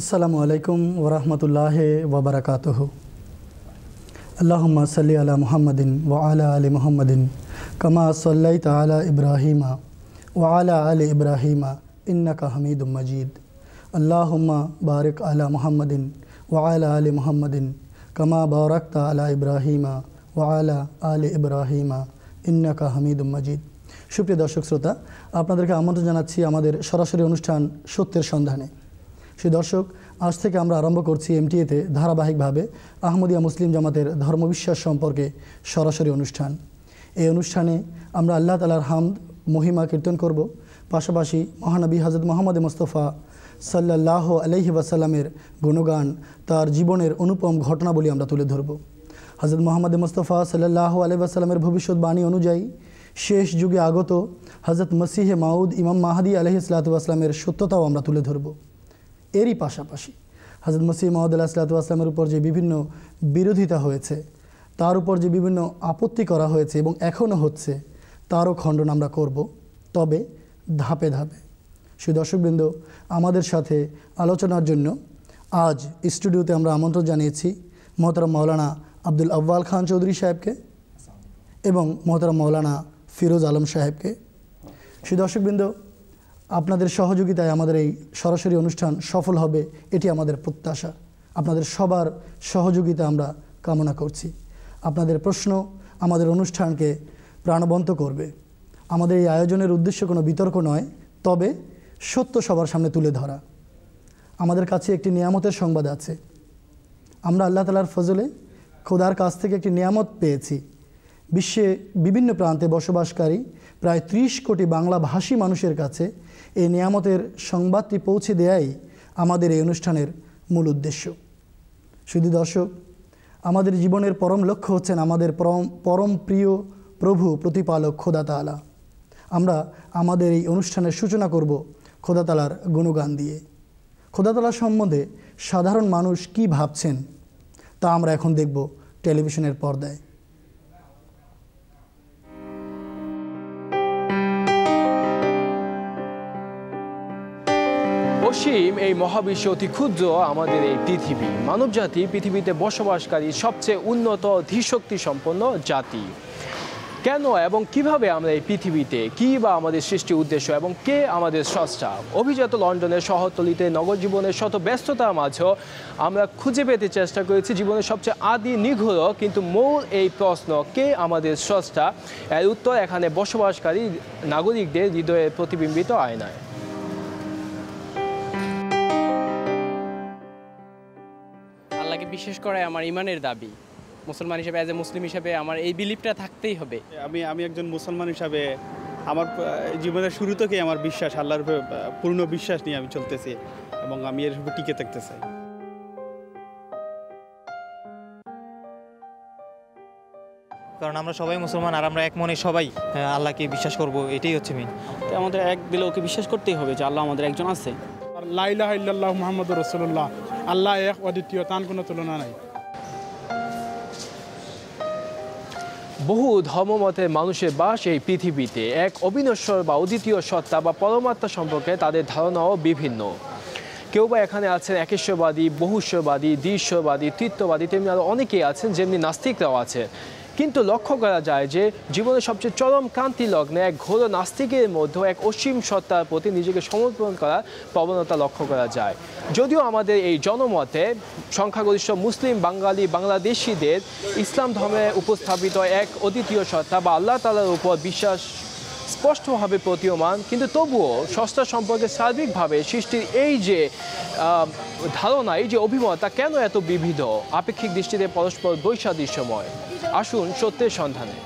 আসসালামু আলাইকুম ওরহমতুল্লাহ ওবরাকাত আল্লাহম্মা সাল্লি আলা মুহাম্মদিন ওয়া আলা আলী মুহাম্মদিন কামা সাল্লাই তালা ইব্রাহিমা ওয়া আলা আলী ইব্রাহিমা ইন্নাকা হামিদুম মজিদ আল্লাহম্মা বারিক আলা মুহাম্মদিন ওয়া আলা আলী মুহাম্মদিন কামা বারাকতা আলা ইব্রাহিমা ওয়া আলা আলী ইব্রাহিমা ইন্নাকা হামিদুম মজিদ সুপ্রিয় দর্শক শ্রোতা আপনাদেরকে আমন্ত্রণ জানাচ্ছি আমাদের সরাসরি অনুষ্ঠান সত্যের সন্ধানে সে দর্শক আজ থেকে আমরা আরম্ভ করছি এমটিএতে ধারাবাহিকভাবে আহমদিয়া মুসলিম জামাতের ধর্মবিশ্বাস সম্পর্কে সরাসরি অনুষ্ঠান এই অনুষ্ঠানে আমরা আল্লাহ তালার হামদ মহিমা কীর্তন করব পাশাপাশি মহানবী হজরত মোহাম্মদ মোস্তফা সাল্লাহ আলহি ওয়াসাল্লামের গুণগান তার জীবনের অনুপম ঘটনা বলি আমরা তুলে ধরব হজরত মোহাম্মদ মোস্তফা সাল্লাহ আলহি আসাল্লামের ভবিষ্যৎবাণী অনুযায়ী শেষ যুগে আগত হজরত মসিহে মাউদ ইমাম মাহাদি আলহি ইসলাতামের সত্যতাও আমরা তুলে ধরবো এরই পাশাপাশি হাজরত মসিহ মহদুল্লাহ সাল্লাতামের উপর যে বিভিন্ন বিরোধিতা হয়েছে তার উপর যে বিভিন্ন আপত্তি করা হয়েছে এবং এখনও হচ্ছে তারও খণ্ডন আমরা করব তবে ধাপে ধাপে সেই দর্শকবৃন্দ আমাদের সাথে আলোচনার জন্য আজ স্টুডিওতে আমরা আমন্ত্রণ জানিয়েছি মহতারা মৌলানা আব্দুল আব্বাল খান চৌধুরী সাহেবকে এবং মহতারা মৌলানা ফিরোজ আলম সাহেবকে সেই দর্শকবৃন্দ আপনাদের সহযোগিতায় আমাদের এই সরাসরি অনুষ্ঠান সফল হবে এটি আমাদের প্রত্যাশা আপনাদের সবার সহযোগিতা আমরা কামনা করছি আপনাদের প্রশ্ন আমাদের অনুষ্ঠানকে প্রাণবন্ত করবে আমাদের এই আয়োজনের উদ্দেশ্য কোনো বিতর্ক নয় তবে সত্য সবার সামনে তুলে ধরা আমাদের কাছে একটি নিয়ামতের সংবাদ আছে আমরা আল্লাহ তালার ফজলে খোদার কাছ থেকে একটি নিয়ামত পেয়েছি বিশ্বে বিভিন্ন প্রান্তে বসবাসকারী প্রায় ত্রিশ কোটি বাংলা ভাষী মানুষের কাছে এই নিয়ামতের সংবাদটি পৌঁছে দেয়াই আমাদের এই অনুষ্ঠানের মূল উদ্দেশ্য শুধু দর্শক আমাদের জীবনের পরম লক্ষ্য হচ্ছেন আমাদের পরম পরম প্রিয় প্রভু প্রতিপালক খোদাতালা আমরা আমাদের এই অনুষ্ঠানের সূচনা করব খোদাতালার গুণগান দিয়ে খোদাতালা সম্বন্ধে সাধারণ মানুষ কি ভাবছেন তা আমরা এখন দেখব টেলিভিশনের পর্দায় অসীম এই মহাবিশ্ব অতি ক্ষুদ্র আমাদের এই পৃথিবী মানবজাতি পৃথিবীতে বসবাসকারী সবচেয়ে উন্নত ধীশক্তি সম্পন্ন জাতি কেন এবং কিভাবে আমরা এই পৃথিবীতে কী বা আমাদের সৃষ্টির উদ্দেশ্য এবং কে আমাদের সস্তা অভিজাত লন্ডনের শহরতলিতে নগর জীবনের শত ব্যস্ততার মাঝেও আমরা খুঁজে পেতে চেষ্টা করেছি জীবনের সবচেয়ে আদি নিঘর কিন্তু মূল এই প্রশ্ন কে আমাদের সস্তা এর উত্তর এখানে বসবাসকারী নাগরিকদের হৃদয়ে প্রতিবিম্বিত আয়নায় আল্লাহকে বিশ্বাস করাই আমার ইমানের দাবি মুসলমান হিসাবে অ্যাজ এ মুসলিম হিসাবে আমার এই বিলিফটা থাকতেই হবে আমি আমি একজন মুসলমান হিসাবে আমার জীবনের শুরু থেকেই আমার বিশ্বাস আল্লাহর পূর্ণ বিশ্বাস নিয়ে আমি চলতেছি এবং আমি এর উপর টিকে থাকতে চাই কারণ আমরা সবাই মুসলমান আর আমরা এক মনে সবাই আল্লাহকে বিশ্বাস করব এটাই হচ্ছে মেন আমাদের এক দিলে ওকে বিশ্বাস করতেই হবে যে আল্লাহ আমাদের একজন আছে লাইলা মোহাম্মদ রসুল্লাহ আল্লাহ এক অদ্বিতীয় তান কোনো তুলনা নাই বহু ধর্মমতে মানুষের বাস এই পৃথিবীতে এক অবিনশ্বর বা অদ্বিতীয় সত্তা বা পরমাত্মা সম্পর্কে তাদের ধারণাও বিভিন্ন কেউ বা এখানে আছেন একেশ্বরবাদী বহুশ্বরবাদী দৃশ্যবাদী তৃত্ববাদী তেমনি আরও অনেকেই আছেন যেমনি নাস্তিকরাও আছে কিন্তু লক্ষ্য করা যায় যে জীবনের সবচেয়ে চরম ক্রান্তি লগ্নে এক ঘোর নাস্তিকের মধ্যে এক অসীম সত্তার প্রতি নিজেকে সমর্পণ করার প্রবণতা লক্ষ্য করা যায় যদিও আমাদের এই জনমতে সংখ্যাগরিষ্ঠ মুসলিম বাঙালি বাংলাদেশিদের ইসলাম ধর্মে উপস্থাপিত এক অদ্বিতীয় সত্তা বা আল্লাহ তালার উপর বিশ্বাস স্পষ্টভাবে প্রতীয়মান কিন্তু তবুও সস্তা সম্পর্কে সার্বিকভাবে সৃষ্টির এই যে ধারণা এই যে অভিমত তা কেন এত বিবিধ আপেক্ষিক দৃষ্টিতে পরস্পর সময় আসুন সত্যের সন্ধানে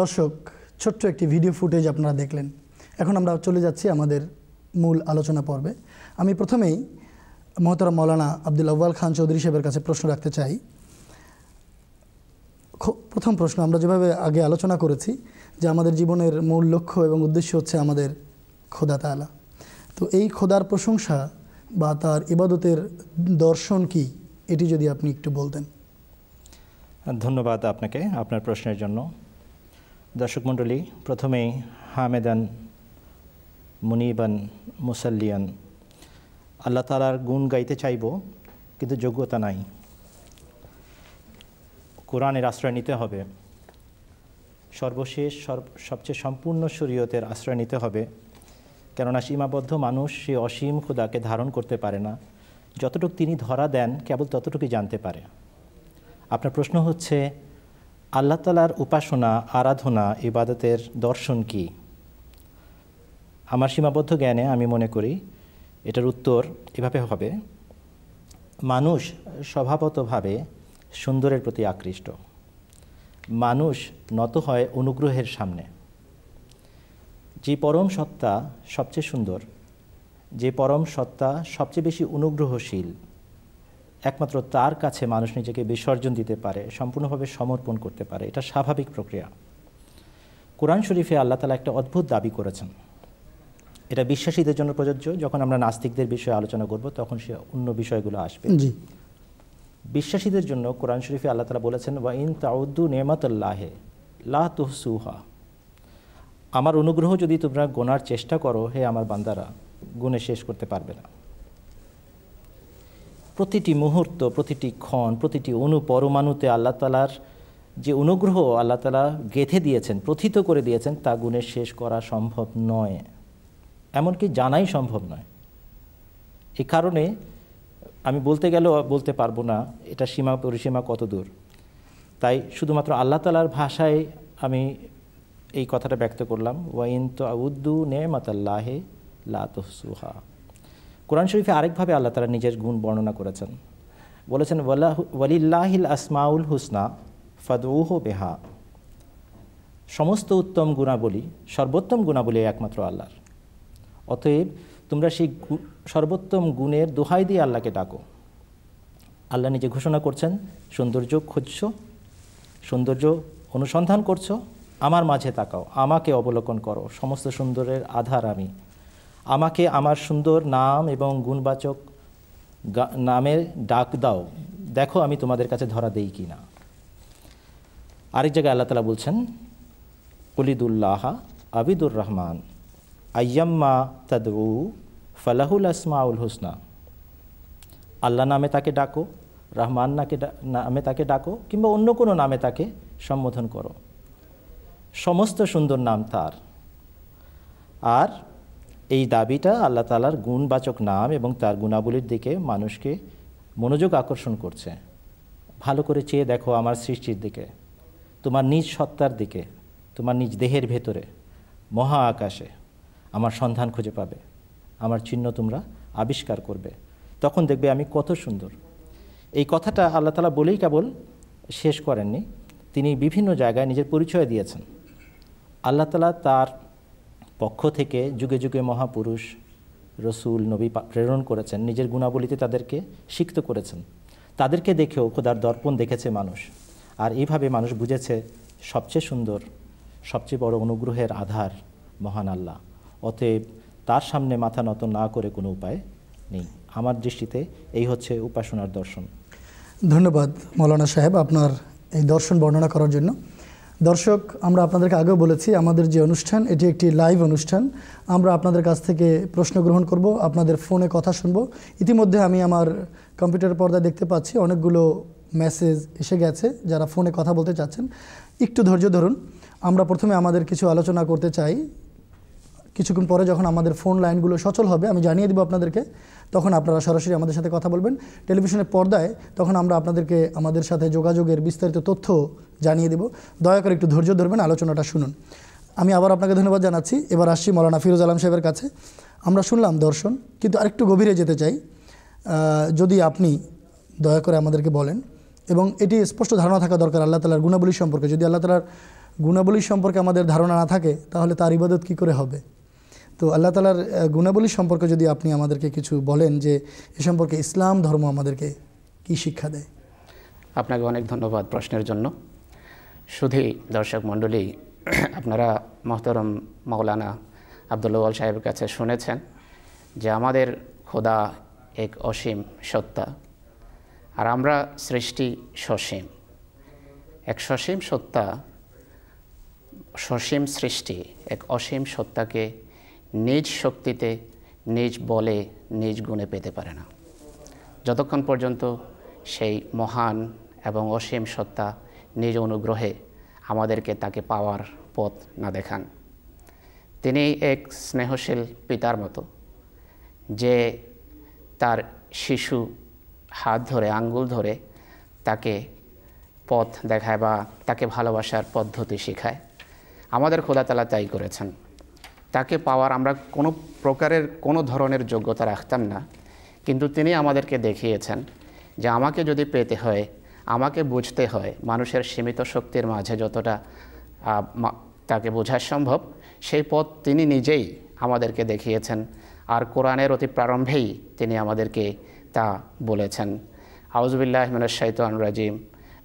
দর্শক ছোট্ট একটি ভিডিও ফুটেজ আপনারা দেখলেন এখন আমরা চলে যাচ্ছি আমাদের মূল আলোচনা পর্বে আমি প্রথমেই মহতারা মৌলানা আব্দুল আব্বাল খান চৌধুরী সাহেবের কাছে প্রশ্ন রাখতে চাই প্রথম প্রশ্ন আমরা যেভাবে আগে আলোচনা করেছি যে আমাদের জীবনের মূল লক্ষ্য এবং উদ্দেশ্য হচ্ছে আমাদের খোদা তালা তো এই খোদার প্রশংসা বা তার ইবাদতের দর্শন কি এটি যদি আপনি একটু বলতেন ধন্যবাদ আপনাকে আপনার প্রশ্নের জন্য দর্শক মণ্ডলী প্রথমেই হামেদান মুনিবান মুসাল্লিয়ান আল্লাহ তালার গুণ গাইতে চাইব কিন্তু যোগ্যতা নাই কোরআনের আশ্রয় নিতে হবে সর্বশেষ সবচেয়ে সম্পূর্ণ শরীয়তের আশ্রয় নিতে হবে কেননা সীমাবদ্ধ মানুষ সে অসীম খোদাকে ধারণ করতে পারে না যতটুক তিনি ধরা দেন কেবল ততটুকুই জানতে পারে আপনার প্রশ্ন হচ্ছে আল্লাহ তালার উপাসনা আরাধনা ইবাদতের দর্শন কি আমার সীমাবদ্ধ জ্ঞানে আমি মনে করি এটার উত্তর এভাবে হবে মানুষ স্বভাবতভাবে সুন্দরের প্রতি আকৃষ্ট মানুষ নত হয় অনুগ্রহের সামনে যে পরম সত্তা সবচেয়ে সুন্দর যে পরম সত্তা সবচেয়ে বেশি অনুগ্রহশীল একমাত্র তার কাছে মানুষ নিজেকে বিসর্জন দিতে পারে সম্পূর্ণভাবে সমর্পণ করতে পারে এটা স্বাভাবিক প্রক্রিয়া কোরআন শরীফে আল্লাহ তালা একটা অদ্ভুত দাবি করেছেন এটা বিশ্বাসীদের জন্য প্রযোজ্য যখন আমরা নাস্তিকদের বিষয়ে আলোচনা করব তখন সে অন্য বিষয়গুলো আসবে জি বিশ্বাসীদের জন্য কোরআন শরীফে আল্লাহ তালা বলেছেন ওয়া ইন তাউদ্দু নেমাতাল্লাহে লা তুহসুহা আমার অনুগ্রহ যদি তোমরা গোনার চেষ্টা করো হে আমার বান্দারা গুণে শেষ করতে পারবে না প্রতিটি মুহূর্ত প্রতিটি ক্ষণ প্রতিটি অনু পরমাণুতে আল্লাহ তালার যে অনুগ্রহ আল্লাহ তালা গেঁথে দিয়েছেন প্রথিত করে দিয়েছেন তা গুণের শেষ করা সম্ভব নয় এমনকি জানাই সম্ভব নয় এ কারণে আমি বলতে গেলেও বলতে পারবো না এটা সীমা পরিসীমা কত দূর তাই শুধুমাত্র আল্লাহ তালার ভাষায় আমি এই কথাটা ব্যক্ত করলাম ওয়াইন তো আউদ্দু মাতাল্লাহে লাতহসুহা কোরআন শরীফে আরেকভাবে আল্লাহ তালা নিজের গুণ বর্ণনা করেছেন বলেছেন ওয়ালিল্লাহিল আসমাউল হুসনা ফাদউহ বেহা সমস্ত উত্তম গুণাবলী সর্বোত্তম গুণাবলী একমাত্র আল্লাহর অতএব তোমরা সেই সর্বোত্তম গুণের দোহাই দিয়ে আল্লাহকে ডাকো আল্লাহ নিজে ঘোষণা করছেন সৌন্দর্য খুঁজছো সৌন্দর্য অনুসন্ধান করছো আমার মাঝে তাকাও আমাকে অবলোকন করো সমস্ত সুন্দরের আধার আমি আমাকে আমার সুন্দর নাম এবং গুণবাচক নামের ডাক দাও দেখো আমি তোমাদের কাছে ধরা দেই কি না আরেক জায়গায় আল্লাহ তালা বলছেন কলিদুল্লাহা আবিদুর রহমান আয়াম্মা তাদু ফালাহুল আসমাউল হুসনা আল্লাহ নামে তাকে ডাকো রহমান নাকে নামে তাকে ডাকো কিংবা অন্য কোনো নামে তাকে সম্বোধন করো সমস্ত সুন্দর নাম তার আর এই দাবিটা আল্লাহ তালার গুণবাচক নাম এবং তার গুণাবলীর দিকে মানুষকে মনোযোগ আকর্ষণ করছে ভালো করে চেয়ে দেখো আমার সৃষ্টির দিকে তোমার নিজ সত্তার দিকে তোমার নিজ দেহের ভেতরে মহা আকাশে আমার সন্ধান খুঁজে পাবে আমার চিহ্ন তোমরা আবিষ্কার করবে তখন দেখবে আমি কত সুন্দর এই কথাটা আল্লাহ তালা বলেই কেবল শেষ করেননি তিনি বিভিন্ন জায়গায় নিজের পরিচয় দিয়েছেন আল্লাহ তালা তার পক্ষ থেকে যুগে যুগে মহাপুরুষ রসুল নবী প্রেরণ করেছেন নিজের গুণাবলীতে তাদেরকে সিক্ত করেছেন তাদেরকে দেখেও খোদার দর্পণ দেখেছে মানুষ আর এইভাবে মানুষ বুঝেছে সবচেয়ে সুন্দর সবচেয়ে বড় অনুগ্রহের আধার মহান আল্লাহ অতএব তার সামনে মাথা নত না করে কোনো উপায় নেই আমার দৃষ্টিতে এই হচ্ছে উপাসনার দর্শন ধন্যবাদ মৌলানা সাহেব আপনার এই দর্শন বর্ণনা করার জন্য দর্শক আমরা আপনাদেরকে আগেও বলেছি আমাদের যে অনুষ্ঠান এটি একটি লাইভ অনুষ্ঠান আমরা আপনাদের কাছ থেকে প্রশ্ন গ্রহণ করব আপনাদের ফোনে কথা শুনব ইতিমধ্যে আমি আমার কম্পিউটার পর্দায় দেখতে পাচ্ছি অনেকগুলো মেসেজ এসে গেছে যারা ফোনে কথা বলতে চাচ্ছেন একটু ধৈর্য ধরুন আমরা প্রথমে আমাদের কিছু আলোচনা করতে চাই কিছুক্ষণ পরে যখন আমাদের ফোন লাইনগুলো সচল হবে আমি জানিয়ে দেবো আপনাদেরকে তখন আপনারা সরাসরি আমাদের সাথে কথা বলবেন টেলিভিশনের পর্দায় তখন আমরা আপনাদেরকে আমাদের সাথে যোগাযোগের বিস্তারিত তথ্য জানিয়ে দেব দয়া করে একটু ধৈর্য ধরবেন আলোচনাটা শুনুন আমি আবার আপনাকে ধন্যবাদ জানাচ্ছি এবার আসছি মৌলানা ফিরোজ আলম সাহেবের কাছে আমরা শুনলাম দর্শন কিন্তু আরেকটু গভীরে যেতে চাই যদি আপনি দয়া করে আমাদেরকে বলেন এবং এটি স্পষ্ট ধারণা থাকা দরকার আল্লাহ তালার গুণাবলী সম্পর্কে যদি আল্লাহ তালার গুণাবলী সম্পর্কে আমাদের ধারণা না থাকে তাহলে তার ইবাদত কী করে হবে তো আল্লাহ তালার গুণাবলী সম্পর্কে যদি আপনি আমাদেরকে কিছু বলেন যে এ সম্পর্কে ইসলাম ধর্ম আমাদেরকে কি শিক্ষা দেয় আপনাকে অনেক ধন্যবাদ প্রশ্নের জন্য শুধু দর্শক মণ্ডলী আপনারা মহতরম মৌলানা ওয়াল সাহেবের কাছে শুনেছেন যে আমাদের খোদা এক অসীম সত্তা আর আমরা সৃষ্টি সসীম এক সসীম সত্তা সসীম সৃষ্টি এক অসীম সত্তাকে নিজ শক্তিতে নিজ বলে নিজ গুণে পেতে পারে না যতক্ষণ পর্যন্ত সেই মহান এবং অসীম সত্তা নিজ অনুগ্রহে আমাদেরকে তাকে পাওয়ার পথ না দেখান তিনি এক স্নেহশীল পিতার মতো যে তার শিশু হাত ধরে আঙ্গুল ধরে তাকে পথ দেখায় বা তাকে ভালোবাসার পদ্ধতি শেখায় আমাদের খোলাতলা তাই করেছেন তাকে পাওয়ার আমরা কোনো প্রকারের কোনো ধরনের যোগ্যতা রাখতাম না কিন্তু তিনি আমাদেরকে দেখিয়েছেন যে আমাকে যদি পেতে হয় আমাকে বুঝতে হয় মানুষের সীমিত শক্তির মাঝে যতটা তাকে বোঝা সম্ভব সেই পথ তিনি নিজেই আমাদেরকে দেখিয়েছেন আর কোরআনের অতি প্রারম্ভেই তিনি আমাদেরকে তা বলেছেন আউজবিল্লাহ মিনাশাইতান রাজিম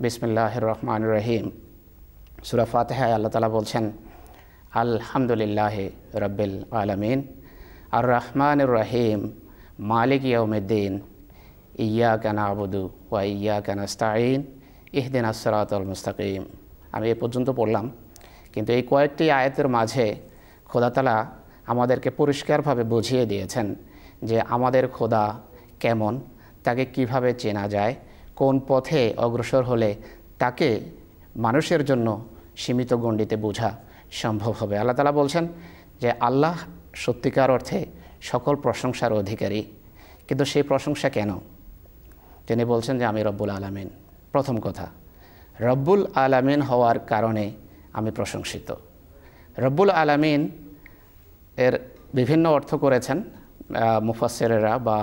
বিসমিল্লাহ রহমান রহিম সুরাফাতে ফাতেহায় আল্লাহ তালা বলছেন আলহামদুলিল্লাহ রব্বিল আলমিন আর রহমান রহিম মালিক ইয়মদ্দিন ইয়া কানা আবুদু ওয়া ইয়া কানাস্তাইন ইহদিন আসরাতুল মুস্তাকিম আমি এ পর্যন্ত পড়লাম কিন্তু এই কয়েকটি আয়াতের মাঝে তালা আমাদেরকে পরিষ্কারভাবে বুঝিয়ে দিয়েছেন যে আমাদের খোদা কেমন তাকে কিভাবে চেনা যায় কোন পথে অগ্রসর হলে তাকে মানুষের জন্য সীমিত গণ্ডিতে বোঝা সম্ভব হবে আল্লাহ তালা বলছেন যে আল্লাহ সত্যিকার অর্থে সকল প্রশংসার অধিকারী কিন্তু সেই প্রশংসা কেন তিনি বলছেন যে আমি রব্বুল আলমিন প্রথম কথা রব্বুল আলমিন হওয়ার কারণে আমি প্রশংসিত রব্বুল আলমিন এর বিভিন্ন অর্থ করেছেন মুফাসেরেরা বা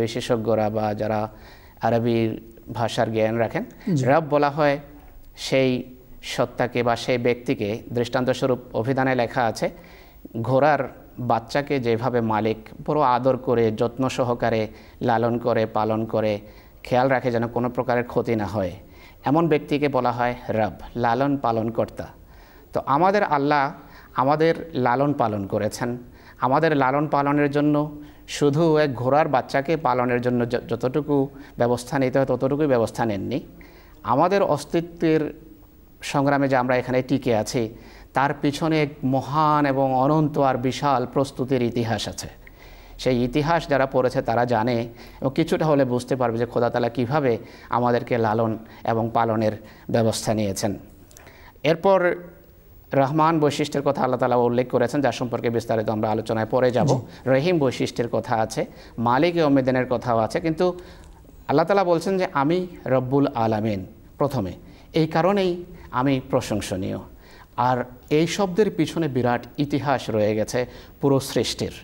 বিশেষজ্ঞরা বা যারা আরবি ভাষার জ্ঞান রাখেন রব বলা হয় সেই সত্তাকে বা সেই ব্যক্তিকে দৃষ্টান্তস্বরূপ অভিধানে লেখা আছে ঘোড়ার বাচ্চাকে যেভাবে মালিক বড় আদর করে যত্ন সহকারে লালন করে পালন করে খেয়াল রাখে যেন কোনো প্রকারের ক্ষতি না হয় এমন ব্যক্তিকে বলা হয় রব লালন পালনকর্তা তো আমাদের আল্লাহ আমাদের লালন পালন করেছেন আমাদের লালন পালনের জন্য শুধু এক ঘোড়ার বাচ্চাকে পালনের জন্য যতটুকু ব্যবস্থা নিতে হয় ততটুকুই ব্যবস্থা নেননি আমাদের অস্তিত্বের সংগ্রামে যে আমরা এখানে টিকে আছি তার পিছনে এক মহান এবং অনন্ত আর বিশাল প্রস্তুতির ইতিহাস আছে সেই ইতিহাস যারা পড়েছে তারা জানে এবং কিছুটা হলে বুঝতে পারবে যে খোদাতালা কিভাবে আমাদেরকে লালন এবং পালনের ব্যবস্থা নিয়েছেন এরপর রহমান বৈশিষ্ট্যের কথা আল্লাহ তালা উল্লেখ করেছেন যার সম্পর্কে বিস্তারিত আমরা আলোচনায় পরে যাব রহিম বৈশিষ্ট্যের কথা আছে মালিক অমেদিনের কথাও আছে কিন্তু আল্লাহ তালা বলছেন যে আমি রব্বুল আলামিন প্রথমে এই কারণেই আমি প্রশংসনীয় আর এই শব্দের পিছনে বিরাট ইতিহাস রয়ে গেছে পুরো সৃষ্টির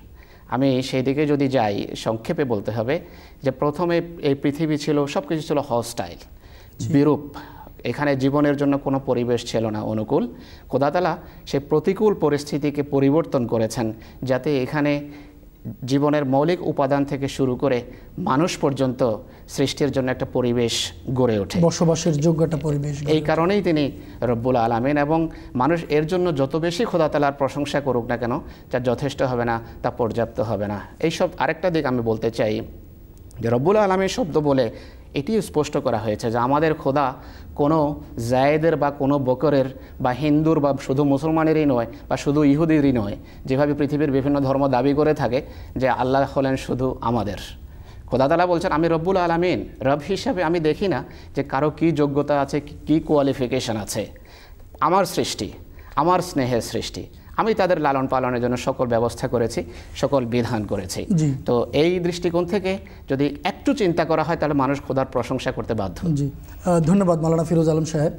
আমি সেই দিকে যদি যাই সংক্ষেপে বলতে হবে যে প্রথমে এই পৃথিবী ছিল সব কিছু ছিল হস্টাইল বিরূপ এখানে জীবনের জন্য কোনো পরিবেশ ছিল না অনুকূল কোদাতলা সে প্রতিকূল পরিস্থিতিকে পরিবর্তন করেছেন যাতে এখানে জীবনের মৌলিক উপাদান থেকে শুরু করে মানুষ পর্যন্ত সৃষ্টির জন্য একটা পরিবেশ গড়ে ওঠে বসবাসের যোগ্য একটা পরিবেশ এই কারণেই তিনি রব্বুল আলমেন এবং মানুষ এর জন্য যত বেশি খোদাতালার প্রশংসা করুক না কেন তা যথেষ্ট হবে না তা পর্যাপ্ত হবে না এইসব আরেকটা দিক আমি বলতে চাই যে রব্বুল আলমের শব্দ বলে এটিও স্পষ্ট করা হয়েছে যে আমাদের খোদা কোনো জায়েদের বা কোনো বকরের বা হিন্দুর বা শুধু মুসলমানেরই নয় বা শুধু ইহুদিরই নয় যেভাবে পৃথিবীর বিভিন্ন ধর্ম দাবি করে থাকে যে আল্লাহ হলেন শুধু আমাদের খোদাতালা বলছেন আমি রব্বুল আলমিন রব হিসাবে আমি দেখি না যে কারো কি যোগ্যতা আছে কি কোয়ালিফিকেশান আছে আমার সৃষ্টি আমার স্নেহের সৃষ্টি আমি তাদের লালন পালনের জন্য সকল ব্যবস্থা করেছি সকল বিধান করেছি তো এই দৃষ্টিকোণ থেকে যদি একটু চিন্তা করা হয় তাহলে মানুষ খোদার প্রশংসা করতে বাধ্য জি ধন্যবাদ মালানা ফিরোজ আলম সাহেব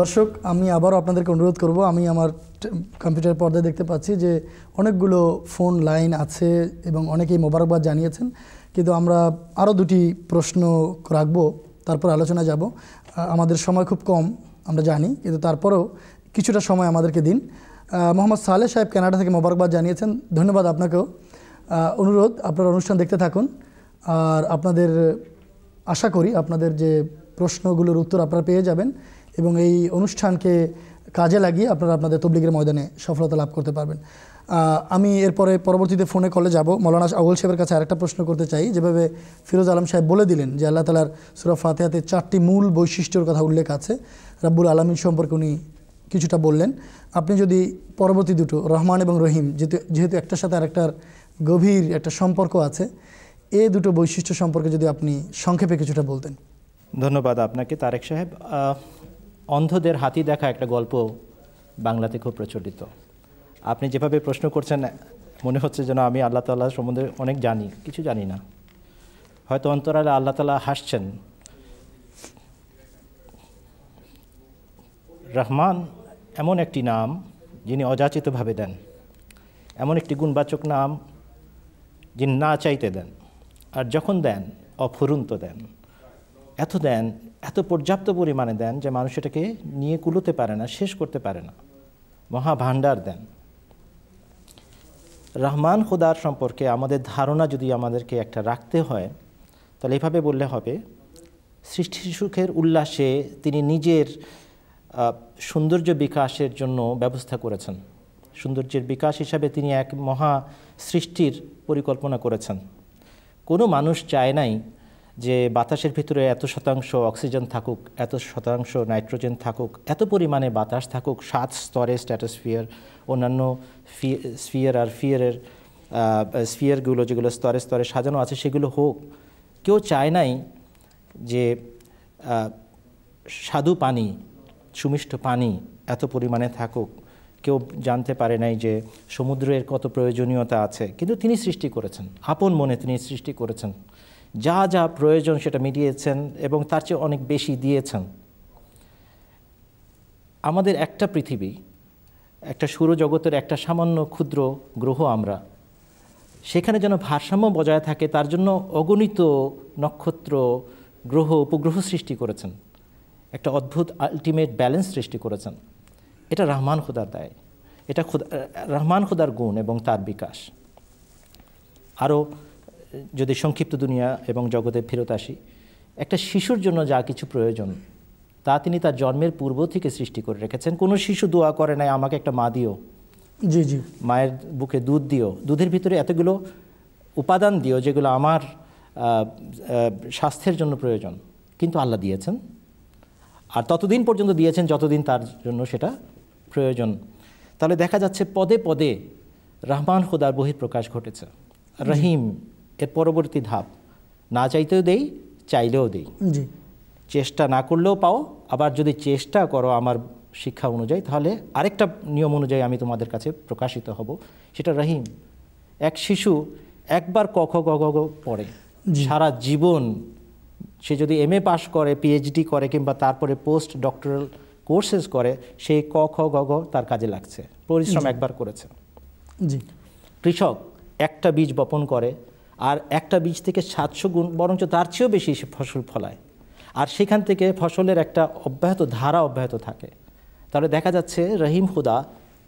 দর্শক আমি আবারও আপনাদেরকে অনুরোধ করব আমি আমার কম্পিউটার পর্দায় দেখতে পাচ্ছি যে অনেকগুলো ফোন লাইন আছে এবং অনেকেই মোবারকবাদ জানিয়েছেন কিন্তু আমরা আরও দুটি প্রশ্ন রাখবো তারপর আলোচনা যাব আমাদের সময় খুব কম আমরা জানি কিন্তু তারপরেও কিছুটা সময় আমাদেরকে দিন মোহাম্মদ সালে সাহেব কানাডা থেকে মোবারকবাদ জানিয়েছেন ধন্যবাদ আপনাকেও অনুরোধ আপনার অনুষ্ঠান দেখতে থাকুন আর আপনাদের আশা করি আপনাদের যে প্রশ্নগুলোর উত্তর আপনারা পেয়ে যাবেন এবং এই অনুষ্ঠানকে কাজে লাগিয়ে আপনারা আপনাদের তবলিগের ময়দানে সফলতা লাভ করতে পারবেন আমি এরপরে পরবর্তীতে ফোনে কলে যাব মৌলানা আউল সাহেবের কাছে আরেকটা প্রশ্ন করতে চাই যেভাবে ফিরোজ আলম সাহেব বলে দিলেন যে আল্লাহ তালার সুরফ ফাতেহাতে চারটি মূল বৈশিষ্ট্যর কথা উল্লেখ আছে রাব্বুল আলমিন সম্পর্কে উনি কিছুটা বললেন আপনি যদি পরবর্তী দুটো রহমান এবং রহিম যেহেতু যেহেতু একটার সাথে আরেকটার গভীর একটা সম্পর্ক আছে এ দুটো বৈশিষ্ট্য সম্পর্কে যদি আপনি সংক্ষেপে কিছুটা বলতেন ধন্যবাদ আপনাকে তারেক সাহেব অন্ধদের হাতি দেখা একটা গল্প বাংলাতে খুব প্রচলিত আপনি যেভাবে প্রশ্ন করছেন মনে হচ্ছে যেন আমি আল্লাহ তাল্লাহ সম্বন্ধে অনেক জানি কিছু জানি না হয়তো অন্তরালে আল্লাহ তালা হাসছেন রহমান এমন একটি নাম যিনি অযাচিতভাবে দেন এমন একটি গুণবাচক নাম যিনি না চাইতে দেন আর যখন দেন অফুরন্ত দেন এত দেন এত পর্যাপ্ত পরিমাণে দেন যে মানুষ এটাকে নিয়ে কুলোতে পারে না শেষ করতে পারে না মহাভাণ্ডার দেন রহমান খোদার সম্পর্কে আমাদের ধারণা যদি আমাদেরকে একটা রাখতে হয় তাহলে এভাবে বললে হবে সৃষ্টি সুখের উল্লাসে তিনি নিজের সৌন্দর্য বিকাশের জন্য ব্যবস্থা করেছেন সৌন্দর্যের বিকাশ হিসাবে তিনি এক মহা সৃষ্টির পরিকল্পনা করেছেন কোনো মানুষ চায় নাই যে বাতাসের ভিতরে এত শতাংশ অক্সিজেন থাকুক এত শতাংশ নাইট্রোজেন থাকুক এত পরিমাণে বাতাস থাকুক সাত স্তরে স্ট্যাটোসফিয়ার অন্যান্য স্ফিয়ার আর ফিয়ারের স্ফিয়ারগুলো যেগুলো স্তরে স্তরে সাজানো আছে সেগুলো হোক কেউ চায় নাই যে সাধু পানি সুমিষ্ট পানি এত পরিমাণে থাকুক কেউ জানতে পারে নাই যে সমুদ্রের কত প্রয়োজনীয়তা আছে কিন্তু তিনি সৃষ্টি করেছেন আপন মনে তিনি সৃষ্টি করেছেন যা যা প্রয়োজন সেটা মিটিয়েছেন এবং তার চেয়ে অনেক বেশি দিয়েছেন আমাদের একটা পৃথিবী একটা সৌরজগতের একটা সামান্য ক্ষুদ্র গ্রহ আমরা সেখানে যেন ভারসাম্য বজায় থাকে তার জন্য অগণিত নক্ষত্র গ্রহ উপগ্রহ সৃষ্টি করেছেন একটা অদ্ভুত আলটিমেট ব্যালেন্স সৃষ্টি করেছেন এটা রহমান খুদার দায় এটা খুদা রহমান খুদার গুণ এবং তার বিকাশ আরও যদি সংক্ষিপ্ত দুনিয়া এবং জগতে ফেরত আসি একটা শিশুর জন্য যা কিছু প্রয়োজন তা তিনি তার জন্মের পূর্ব থেকে সৃষ্টি করে রেখেছেন কোনো শিশু দোয়া করে নাই আমাকে একটা মা দিও জি জি মায়ের বুকে দুধ দিও দুধের ভিতরে এতগুলো উপাদান দিও যেগুলো আমার স্বাস্থ্যের জন্য প্রয়োজন কিন্তু আল্লাহ দিয়েছেন আর ততদিন পর্যন্ত দিয়েছেন যতদিন তার জন্য সেটা প্রয়োজন তাহলে দেখা যাচ্ছে পদে পদে রহমান খোদার বহিঃপ্রকাশ ঘটেছে রহিম এর পরবর্তী ধাপ না চাইতেও দেই চাইলেও দেই চেষ্টা না করলেও পাও আবার যদি চেষ্টা করো আমার শিক্ষা অনুযায়ী তাহলে আরেকটা নিয়ম অনুযায়ী আমি তোমাদের কাছে প্রকাশিত হব সেটা রহিম এক শিশু একবার কখ গ পড়ে সারা জীবন সে যদি এম এ পাশ করে পিএইচডি করে কিংবা তারপরে পোস্ট ডক্টরাল কোর্সেস করে সেই ক খ গ ঘ তার কাজে লাগছে পরিশ্রম একবার করেছে জি কৃষক একটা বীজ বপন করে আর একটা বীজ থেকে সাতশো গুণ বরঞ্চ তার চেয়েও বেশি সে ফসল ফলায় আর সেখান থেকে ফসলের একটা অব্যাহত ধারা অব্যাহত থাকে তাহলে দেখা যাচ্ছে রহিম হুদা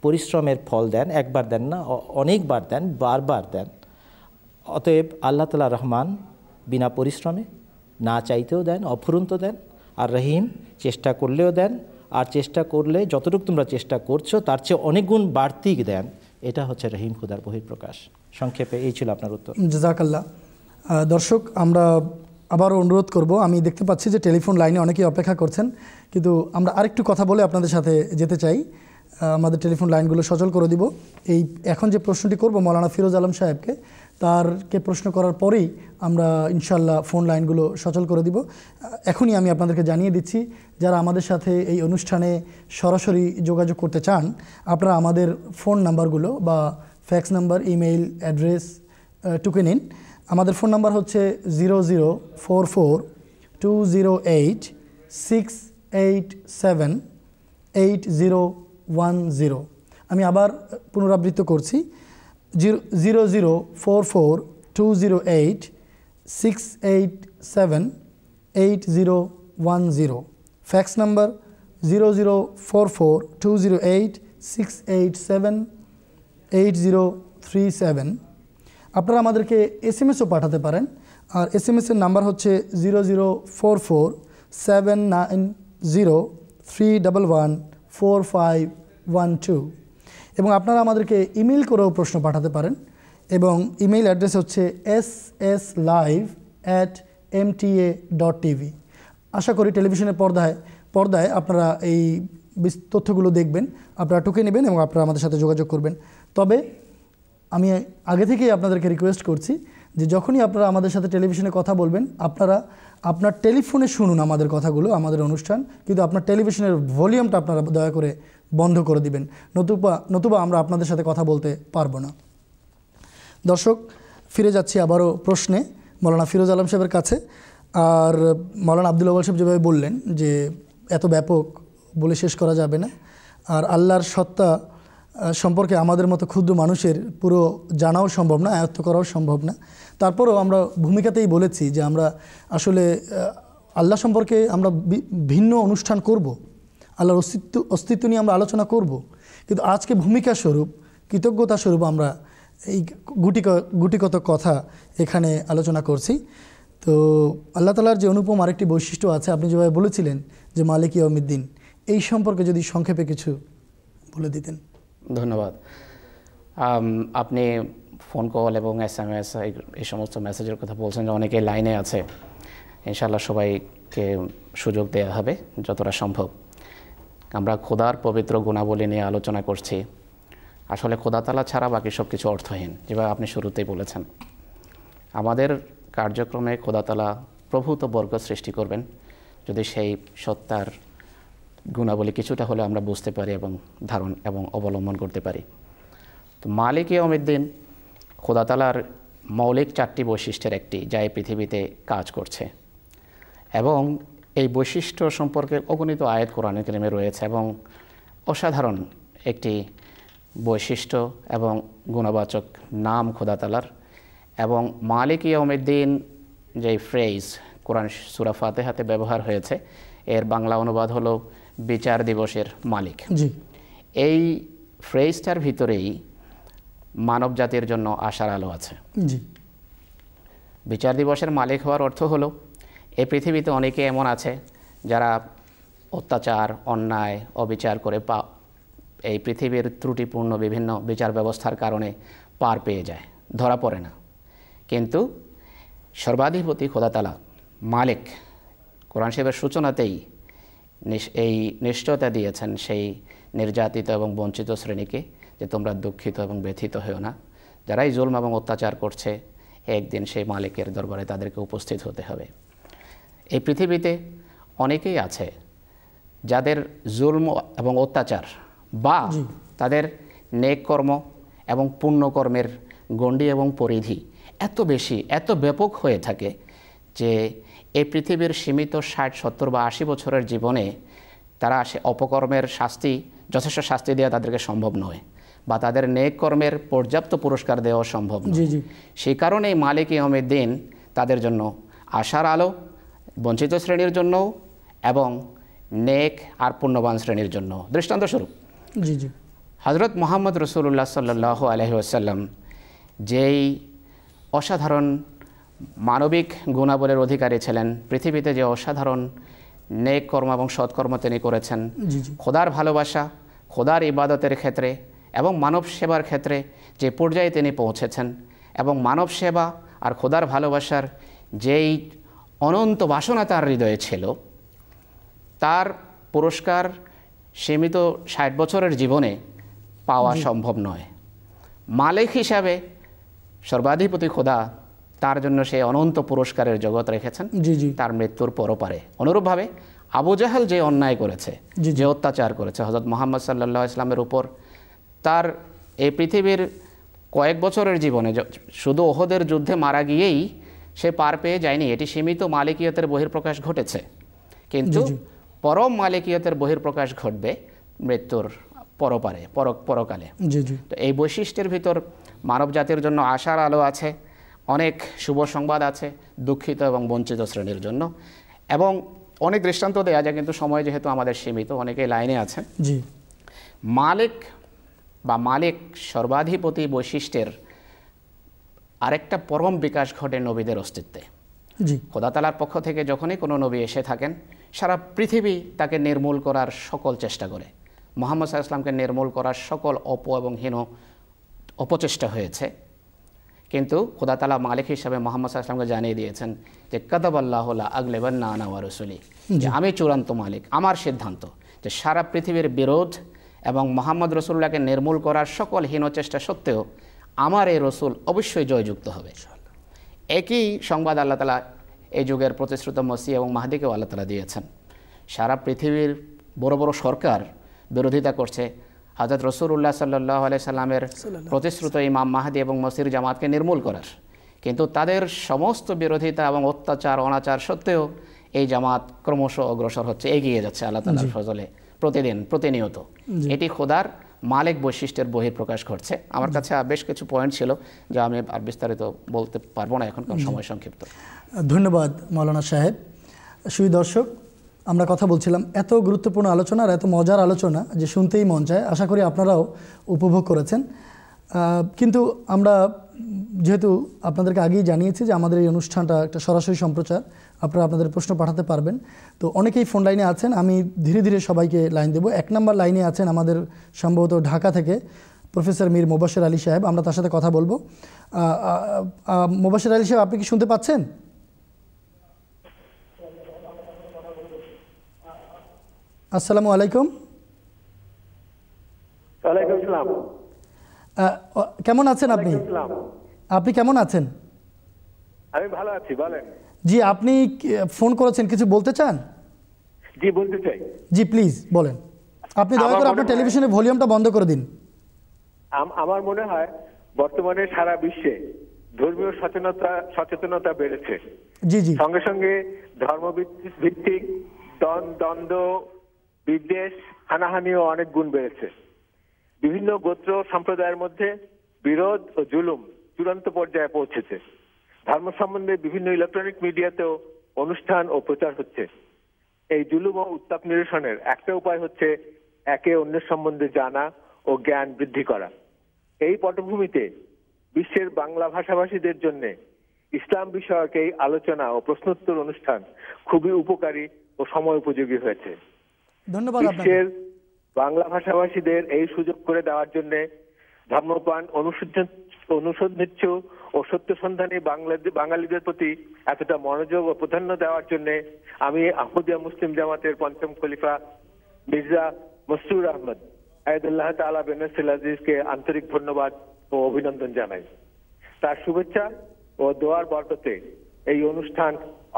পরিশ্রমের ফল দেন একবার দেন না অনেকবার দেন বারবার দেন অতএব আল্লাহ তালা রহমান বিনা পরিশ্রমে না চাইতেও দেন অফুরন্ত দেন আর রহিম চেষ্টা করলেও দেন আর চেষ্টা করলে যতটুকু তোমরা চেষ্টা করছো তার চেয়ে অনেক গুণ বাড়তি দেন এটা হচ্ছে রহিম খুদার বহিঃপ্রকাশ সংক্ষেপে এই ছিল আপনার উত্তর জাজাকাল্লাহ দর্শক আমরা আবারও অনুরোধ করব আমি দেখতে পাচ্ছি যে টেলিফোন লাইনে অনেকেই অপেক্ষা করছেন কিন্তু আমরা আরেকটু কথা বলে আপনাদের সাথে যেতে চাই আমাদের টেলিফোন লাইনগুলো সচল করে দিব এই এখন যে প্রশ্নটি করব মৌলানা ফিরোজ আলম সাহেবকে তারকে প্রশ্ন করার পরেই আমরা ইনশাল্লাহ ফোন লাইনগুলো সচল করে দিব এখনই আমি আপনাদেরকে জানিয়ে দিচ্ছি যারা আমাদের সাথে এই অনুষ্ঠানে সরাসরি যোগাযোগ করতে চান আপনারা আমাদের ফোন নাম্বারগুলো বা ফ্যাক্স নাম্বার ইমেইল অ্যাড্রেস টুকে নিন আমাদের ফোন নাম্বার হচ্ছে zero zero four four two zero eight six eight seven eight zero one zero আমি আবার পুনরাবৃত্ত করছি zero zero four four two zero eight six eight seven eight zero one zero. Fax number zero zero four four two zero eight six eight seven eight zero three seven. আপনারা আমাদেরকে S M SMS পাঠাতে পারেন আর S M number হচ্ছে zero zero four four seven nine zero three double one four five one two এবং আপনারা আমাদেরকে email করেও প্রশ্ন পাঠাতে পারেন এবং ইমেল অ্যাড্রেস হচ্ছে S S live at M dot TV আশা করি টেলিভিশনের পর্দায় পর্দায় আপনারা এই তথ্যগুলো দেখবেন আপনারা টুকে নেবেন এবং আপনারা আমাদের সাথে যোগাযোগ করবেন তবে আমি আগে থেকেই আপনাদেরকে রিকোয়েস্ট করছি যে যখনই আপনারা আমাদের সাথে টেলিভিশনে কথা বলবেন আপনারা আপনার টেলিফোনে শুনুন আমাদের কথাগুলো আমাদের অনুষ্ঠান কিন্তু আপনার টেলিভিশনের ভলিউমটা আপনারা দয়া করে বন্ধ করে দিবেন নতুবা নতুবা আমরা আপনাদের সাথে কথা বলতে পারবো না দর্শক ফিরে যাচ্ছি আবারও প্রশ্নে মৌলানা ফিরোজ আলম সাহেবের কাছে আর মৌলানা আব্দুল আবাল সাহেব যেভাবে বললেন যে এত ব্যাপক বলে শেষ করা যাবে না আর আল্লাহর সত্তা সম্পর্কে আমাদের মতো ক্ষুদ্র মানুষের পুরো জানাও সম্ভব না আয়ত্ত করাও সম্ভব না তারপরেও আমরা ভূমিকাতেই বলেছি যে আমরা আসলে আল্লাহ সম্পর্কে আমরা ভিন্ন অনুষ্ঠান করব। আল্লাহর অস্তিত্ব অস্তিত্ব নিয়ে আমরা আলোচনা করব। কিন্তু আজকে ভূমিকা স্বরূপ কৃতজ্ঞতা স্বরূপ আমরা এই গুটি গুটিগত কথা এখানে আলোচনা করছি তো আল্লাহ তালার যে অনুপম আরেকটি বৈশিষ্ট্য আছে আপনি যেভাবে বলেছিলেন যে মালিক ইয়মিদ্দিন এই সম্পর্কে যদি সংক্ষেপে কিছু বলে দিতেন ধন্যবাদ আপনি ফোন কল এবং এস এম এস এই সমস্ত মেসেজের কথা বলছেন যে অনেকে লাইনে আছে ইনশাল্লাহ সবাইকে সুযোগ দেওয়া হবে যতটা সম্ভব আমরা খোদার পবিত্র গুণাবলী নিয়ে আলোচনা করছি আসলে খোদাতালা ছাড়া বাকি সব কিছু অর্থহীন যেভাবে আপনি শুরুতেই বলেছেন আমাদের কার্যক্রমে খোদাতালা প্রভূত বর্গ সৃষ্টি করবেন যদি সেই সত্তার গুণাবলী কিছুটা হলে আমরা বুঝতে পারি এবং ধারণ এবং অবলম্বন করতে পারি তো মালিক ইয়মিদ্দিন খোদাতালার মৌলিক চারটি বৈশিষ্ট্যের একটি যা এই পৃথিবীতে কাজ করছে এবং এই বৈশিষ্ট্য সম্পর্কে অগণিত আয়াত কোরআন ক্রেমে রয়েছে এবং অসাধারণ একটি বৈশিষ্ট্য এবং গুণবাচক নাম খোদাতালার এবং মালিক ইয়মিদ্দিন যেই ফ্রেজ কোরআন সুরাফাতে হাতে ব্যবহার হয়েছে এর বাংলা অনুবাদ হলো বিচার দিবসের মালিক এই ফ্রেজটার ভিতরেই মানব জাতির জন্য আশার আলো আছে বিচার দিবসের মালিক হওয়ার অর্থ হলো এ পৃথিবীতে অনেকে এমন আছে যারা অত্যাচার অন্যায় অবিচার করে পা এই পৃথিবীর ত্রুটিপূর্ণ বিভিন্ন বিচার ব্যবস্থার কারণে পার পেয়ে যায় ধরা পড়ে না কিন্তু সর্বাধিপতি খোদাতালা মালিক কোরআন সাহেবের সূচনাতেই এই নিশ্চয়তা দিয়েছেন সেই নির্যাতিত এবং বঞ্চিত শ্রেণীকে যে তোমরা দুঃখিত এবং ব্যথিত হয়েও না যারাই জুলম এবং অত্যাচার করছে একদিন সেই মালিকের দরবারে তাদেরকে উপস্থিত হতে হবে এই পৃথিবীতে অনেকেই আছে যাদের জুলম এবং অত্যাচার বা তাদের নেক কর্ম এবং পুণ্যকর্মের গণ্ডি এবং পরিধি এত বেশি এত ব্যাপক হয়ে থাকে যে এই পৃথিবীর সীমিত ষাট সত্তর বা আশি বছরের জীবনে তারা সে অপকর্মের শাস্তি যথেষ্ট শাস্তি দেওয়া তাদেরকে সম্ভব নয় বা তাদের নেক কর্মের পর্যাপ্ত পুরস্কার দেওয়া সম্ভব সেই কারণেই মালিক ইহমের দিন তাদের জন্য আশার আলো বঞ্চিত শ্রেণীর জন্যও এবং নেক আর পুণ্যবান শ্রেণীর জন্য দৃষ্টান্তস্বরূপ জি জি হজরত মোহাম্মদ রসুল্লাহ সাল্লাহ আলহি যেই অসাধারণ মানবিক গুণাবলের অধিকারী ছিলেন পৃথিবীতে যে অসাধারণ নেক কর্ম এবং সৎকর্ম তিনি করেছেন খোদার ভালোবাসা খোদার ইবাদতের ক্ষেত্রে এবং মানব সেবার ক্ষেত্রে যে পর্যায়ে তিনি পৌঁছেছেন এবং মানব সেবা আর খোদার ভালোবাসার যেই অনন্ত বাসনা তার হৃদয়ে ছিল তার পুরস্কার সীমিত ষাট বছরের জীবনে পাওয়া সম্ভব নয় মালিক হিসাবে সর্বাধিপতি খোদা তার জন্য সে অনন্ত পুরস্কারের জগৎ রেখেছেন জি তার মৃত্যুর পরপারে অনুরূপভাবে আবু জাহেল যে অন্যায় করেছে যে অত্যাচার করেছে হজরত মোহাম্মদ সাল্লা ইসলামের উপর তার এই পৃথিবীর কয়েক বছরের জীবনে শুধু ওহদের যুদ্ধে মারা গিয়েই সে পার পেয়ে যায়নি এটি সীমিত মালিকীয়তের বহির্প্রকাশ ঘটেছে কিন্তু পরম মালিকীয়তের বহির্প্রকাশ ঘটবে মৃত্যুর পরপারে পরকালে তো এই বৈশিষ্ট্যের ভিতর মানব জাতির জন্য আশার আলো আছে অনেক শুভ সংবাদ আছে দুঃখিত এবং বঞ্চিত শ্রেণীর জন্য এবং অনেক দৃষ্টান্ত দেওয়া যায় কিন্তু সময় যেহেতু আমাদের সীমিত অনেকে লাইনে আছেন জি মালিক বা মালিক সর্বাধিপতি বৈশিষ্ট্যের আরেকটা পরম বিকাশ ঘটে নবীদের অস্তিত্বে জি খোদাতালার পক্ষ থেকে যখনই কোনো নবী এসে থাকেন সারা পৃথিবী তাকে নির্মূল করার সকল চেষ্টা করে মোহাম্মদ সাহা ইসলামকে নির্মূল করার সকল অপ এবং হীন অপচেষ্টা হয়েছে কিন্তু খোদাতালা মালিক হিসাবে মোহাম্মদ সাল্লামকে জানিয়ে দিয়েছেন যে কদব আল্লাহ না আনা রসুলি যে আমি চূড়ান্ত মালিক আমার সিদ্ধান্ত যে সারা পৃথিবীর বিরোধ এবং মোহাম্মদ রসুল্লাহকে নির্মূল করার সকল হীন চেষ্টা সত্ত্বেও আমার এই রসুল অবশ্যই জয়যুক্ত হবে একই সংবাদ আল্লাহ তালা এই যুগের প্রতিশ্রুত মসি এবং মাহাদিকেও আল্লাহ তালা দিয়েছেন সারা পৃথিবীর বড় বড় সরকার বিরোধিতা করছে হজরত রসুল্লাহ সাল্লাহ সাল্লামের প্রতিশ্রুত ইমাম মাহাদি এবং মসির জামাতকে নির্মূল করার কিন্তু তাদের সমস্ত বিরোধিতা এবং অত্যাচার অনাচার সত্ত্বেও এই জামাত ক্রমশ অগ্রসর হচ্ছে এগিয়ে যাচ্ছে আল্লাহ তাল ফজলে প্রতিদিন প্রতিনিয়ত এটি খোদার মালিক বৈশিষ্ট্যের বহির প্রকাশ ঘটছে আমার কাছে বেশ কিছু পয়েন্ট ছিল যা আমি আর বিস্তারিত বলতে পারবো না এখনকার সময় সংক্ষিপ্ত ধন্যবাদ মৌলানা সাহেব সুই দর্শক আমরা কথা বলছিলাম এত গুরুত্বপূর্ণ আলোচনা আর এত মজার আলোচনা যে শুনতেই মন চায় আশা করি আপনারাও উপভোগ করেছেন কিন্তু আমরা যেহেতু আপনাদেরকে আগেই জানিয়েছি যে আমাদের এই অনুষ্ঠানটা একটা সরাসরি সম্প্রচার আপনারা আপনাদের প্রশ্ন পাঠাতে পারবেন তো অনেকেই ফোন লাইনে আছেন আমি ধীরে ধীরে সবাইকে লাইন দেব এক নম্বর লাইনে আছেন আমাদের সম্ভবত ঢাকা থেকে প্রফেসর মীর মোবাশের আলী সাহেব আমরা তার সাথে কথা বলবো মোবাশের আলী সাহেব আপনি কি শুনতে পাচ্ছেন আসসালামু আলাইকুম কেমন আছেন আপনি আপনি কেমন আছেন আমি ভালো আছি বলেন জি আপনি ফোন করেছেন কিছু বলতে চান জি বলতে চাই জি প্লিজ বলেন আপনি দয়া করে আপনার টেলিভিশনের ভলিউমটা বন্ধ করে দিন আমার মনে হয় বর্তমানে সারা বিশ্বে ধর্মীয় সচেতনতা সচেতনতা বেড়েছে জি জি সঙ্গে সঙ্গে ধর্মভিত্তিক দ্বন্দ্ব বিদ্বেষ হানাহানিও অনেক গুণ বেড়েছে বিভিন্ন গোত্র সম্প্রদায়ের মধ্যে বিরোধ ও জুলুম চূড়ান্ত পর্যায়ে পৌঁছেছে ধর্ম সম্বন্ধে বিভিন্ন ইলেকট্রনিক মিডিয়াতেও অনুষ্ঠান ও প্রচার হচ্ছে এই জুলুম ও উত্তাপ নিরসনের একটা উপায় হচ্ছে একে অন্যের সম্বন্ধে জানা ও জ্ঞান বৃদ্ধি করা এই পটভূমিতে বিশ্বের বাংলা ভাষাভাষীদের জন্য ইসলাম বিষয়ক এই আলোচনা ও প্রশ্নোত্তর অনুষ্ঠান খুবই উপকারী ও সময় উপযোগী হয়েছে বিশ্বের বাংলা ভাষাভাষীদের এই সুযোগ করে দেওয়ার জন্য ধর্মপ্রাণ অনুসন্ধিচ্ছ ও সত্য সন্ধানে বাঙালিদের প্রতি এতটা মনোযোগ ও প্রাধান্য দেওয়ার জন্য আমি আহমদিয়া মুসলিম জামাতের পঞ্চম খলিফা মির্জা মসরুর আহমদ আয়দুল্লাহ তালা বেনসুল আজিজকে আন্তরিক ধন্যবাদ ও অভিনন্দন জানাই তার শুভেচ্ছা ও দোয়ার বরকতে এই অনুষ্ঠান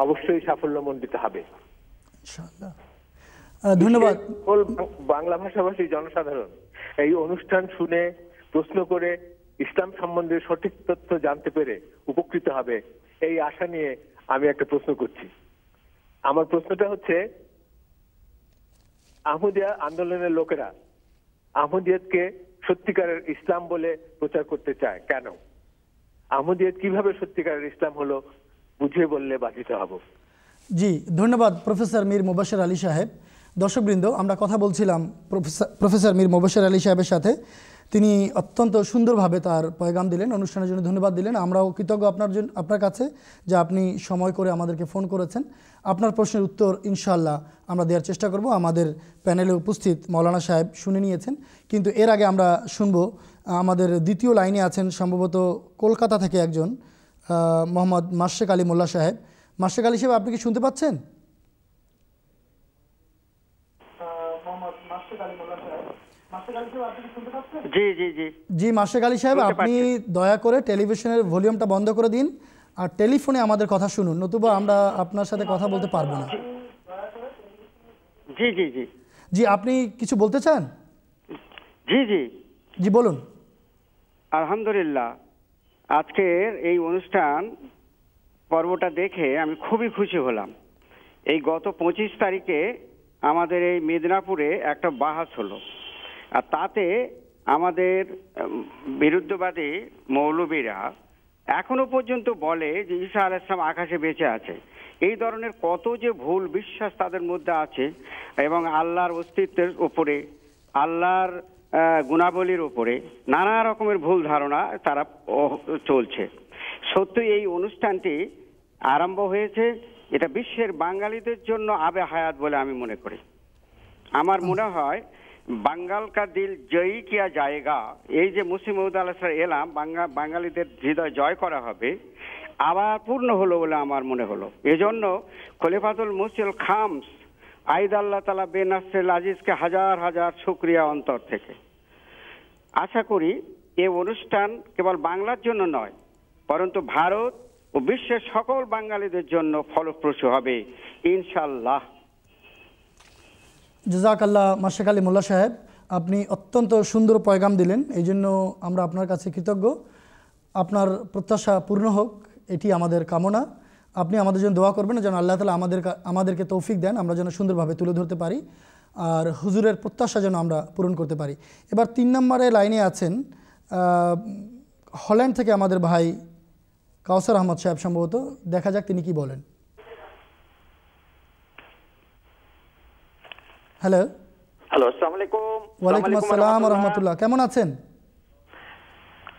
অবশ্যই সাফল্যমণ্ডিত হবে ইনশাআল্লাহ ধন্যবাদ বাংলা ভাষাভাষী জনসাধারণ এই অনুষ্ঠান শুনে প্রশ্ন করে ইসলাম সম্বন্ধে সঠিক তথ্য জানতে পেরে উপকৃত হবে এই আশা নিয়ে আমি একটা প্রশ্ন করছি আমার প্রশ্নটা হচ্ছে আহমদিয়া আন্দোলনের লোকেরা আহমদিয়াতকে সত্যিকারের ইসলাম বলে প্রচার করতে চায় কেন আহমদিয়াত কিভাবে সত্যিকারের ইসলাম হলো বুঝে বললে বাধিত হব জি ধন্যবাদ প্রফেসর মীর মুবাসের আলী সাহেব দর্শকবৃন্দ আমরা কথা বলছিলাম প্রফেসর মীর মোবাশের আলী সাহেবের সাথে তিনি অত্যন্ত সুন্দরভাবে তার পয়গাম দিলেন অনুষ্ঠানের জন্য ধন্যবাদ দিলেন আমরাও কৃতজ্ঞ আপনার জন্য আপনার কাছে যে আপনি সময় করে আমাদেরকে ফোন করেছেন আপনার প্রশ্নের উত্তর ইনশাল্লাহ আমরা দেওয়ার চেষ্টা করব আমাদের প্যানেলে উপস্থিত মৌলানা সাহেব শুনে নিয়েছেন কিন্তু এর আগে আমরা শুনব আমাদের দ্বিতীয় লাইনে আছেন সম্ভবত কলকাতা থেকে একজন মোহাম্মদ মাসেক আলী মোল্লা সাহেব মাসেক আলী সাহেব আপনি কি শুনতে পাচ্ছেন জি জি জি জি মাসেক আলী সাহেব আপনি দয়া করে টেলিভিশনের ভলিউমটা বন্ধ করে দিন আর টেলিফোনে আমাদের কথা শুনুন নতুবা আমরা আপনার সাথে কথা বলতে পারবো না জি জি জি জি আপনি কিছু বলতে চান জি জি জি বলুন আলহামদুলিল্লাহ আজকের এই অনুষ্ঠান পর্বটা দেখে আমি খুবই খুশি হলাম এই গত পঁচিশ তারিখে আমাদের এই মেদিনীপুরে একটা বাহাস হলো আর তাতে আমাদের বিরুদ্ধবাদী মৌলবীরা এখনো পর্যন্ত বলে যে ঈশা আল ইসলাম আকাশে বেঁচে আছে এই ধরনের কত যে ভুল বিশ্বাস তাদের মধ্যে আছে এবং আল্লাহর অস্তিত্বের ওপরে আল্লাহর গুণাবলীর ওপরে নানা রকমের ভুল ধারণা তারা চলছে সত্যি এই অনুষ্ঠানটি আরম্ভ হয়েছে এটা বিশ্বের বাঙালিদের জন্য আবে হায়াত বলে আমি মনে করি আমার মনে হয় বাঙ্গাল কা দিল জয়ী কিয়া জায়গা এই যে মুসিমউদ আলাহার এলাম বাঙালিদের হৃদয় জয় করা হবে আবার পূর্ণ হলো বলে আমার মনে হলো এজন্য খলিফাতুল মুসিল খামস আইদ আল্লাহ তালা বেনাসেল আজিজকে হাজার হাজার শুক্রিয়া অন্তর থেকে আশা করি এ অনুষ্ঠান কেবল বাংলার জন্য নয় পরন্তু ভারত ও বিশ্বের সকল বাঙালিদের জন্য ফলপ্রসূ হবে ইনশাল্লাহ জাকাল্লাহ মাশেক আলী মোল্লা সাহেব আপনি অত্যন্ত সুন্দর পয়গাম দিলেন এই জন্য আমরা আপনার কাছে কৃতজ্ঞ আপনার প্রত্যাশা পূর্ণ হোক এটি আমাদের কামনা আপনি আমাদের জন্য দোয়া করবেন যেন আল্লাহ তালা আমাদের আমাদেরকে তৌফিক দেন আমরা যেন সুন্দরভাবে তুলে ধরতে পারি আর হুজুরের প্রত্যাশা যেন আমরা পূরণ করতে পারি এবার তিন নম্বরে লাইনে আছেন হল্যান্ড থেকে আমাদের ভাই কাউসার আহমদ সাহেব সম্ভবত দেখা যাক তিনি কি বলেন হ্যালো হ্যালো আসসালামু আলাইকুম ওয়ালাইকুম আসসালাম রহমতুল্লাহ কেমন আছেন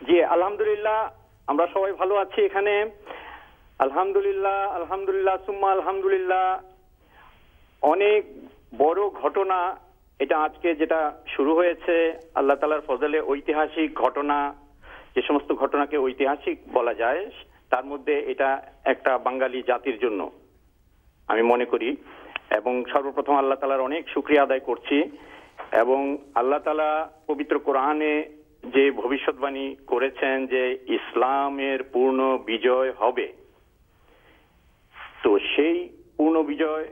জি আলহামদুলিল্লাহ আমরা সবাই ভালো আছি এখানে আলহামদুলিল্লাহ আলহামদুলিল্লাহ সুম্মা আলহামদুলিল্লাহ অনেক বড় ঘটনা এটা আজকে যেটা শুরু হয়েছে আল্লাহ তালার ফজলে ঐতিহাসিক ঘটনা যে সমস্ত ঘটনাকে ঐতিহাসিক বলা যায় তার মধ্যে এটা একটা বাঙালি জাতির জন্য আমি মনে করি এবং সর্বপ্রথম আল্লাহ তালার অনেক সুক্রিয়া আদায় করছি এবং আল্লাহ তালা পবিত্র কোরআনে যে ভবিষ্যৎবাণী করেছেন যে ইসলামের পূর্ণ বিজয় হবে তো সেই পূর্ণ বিজয়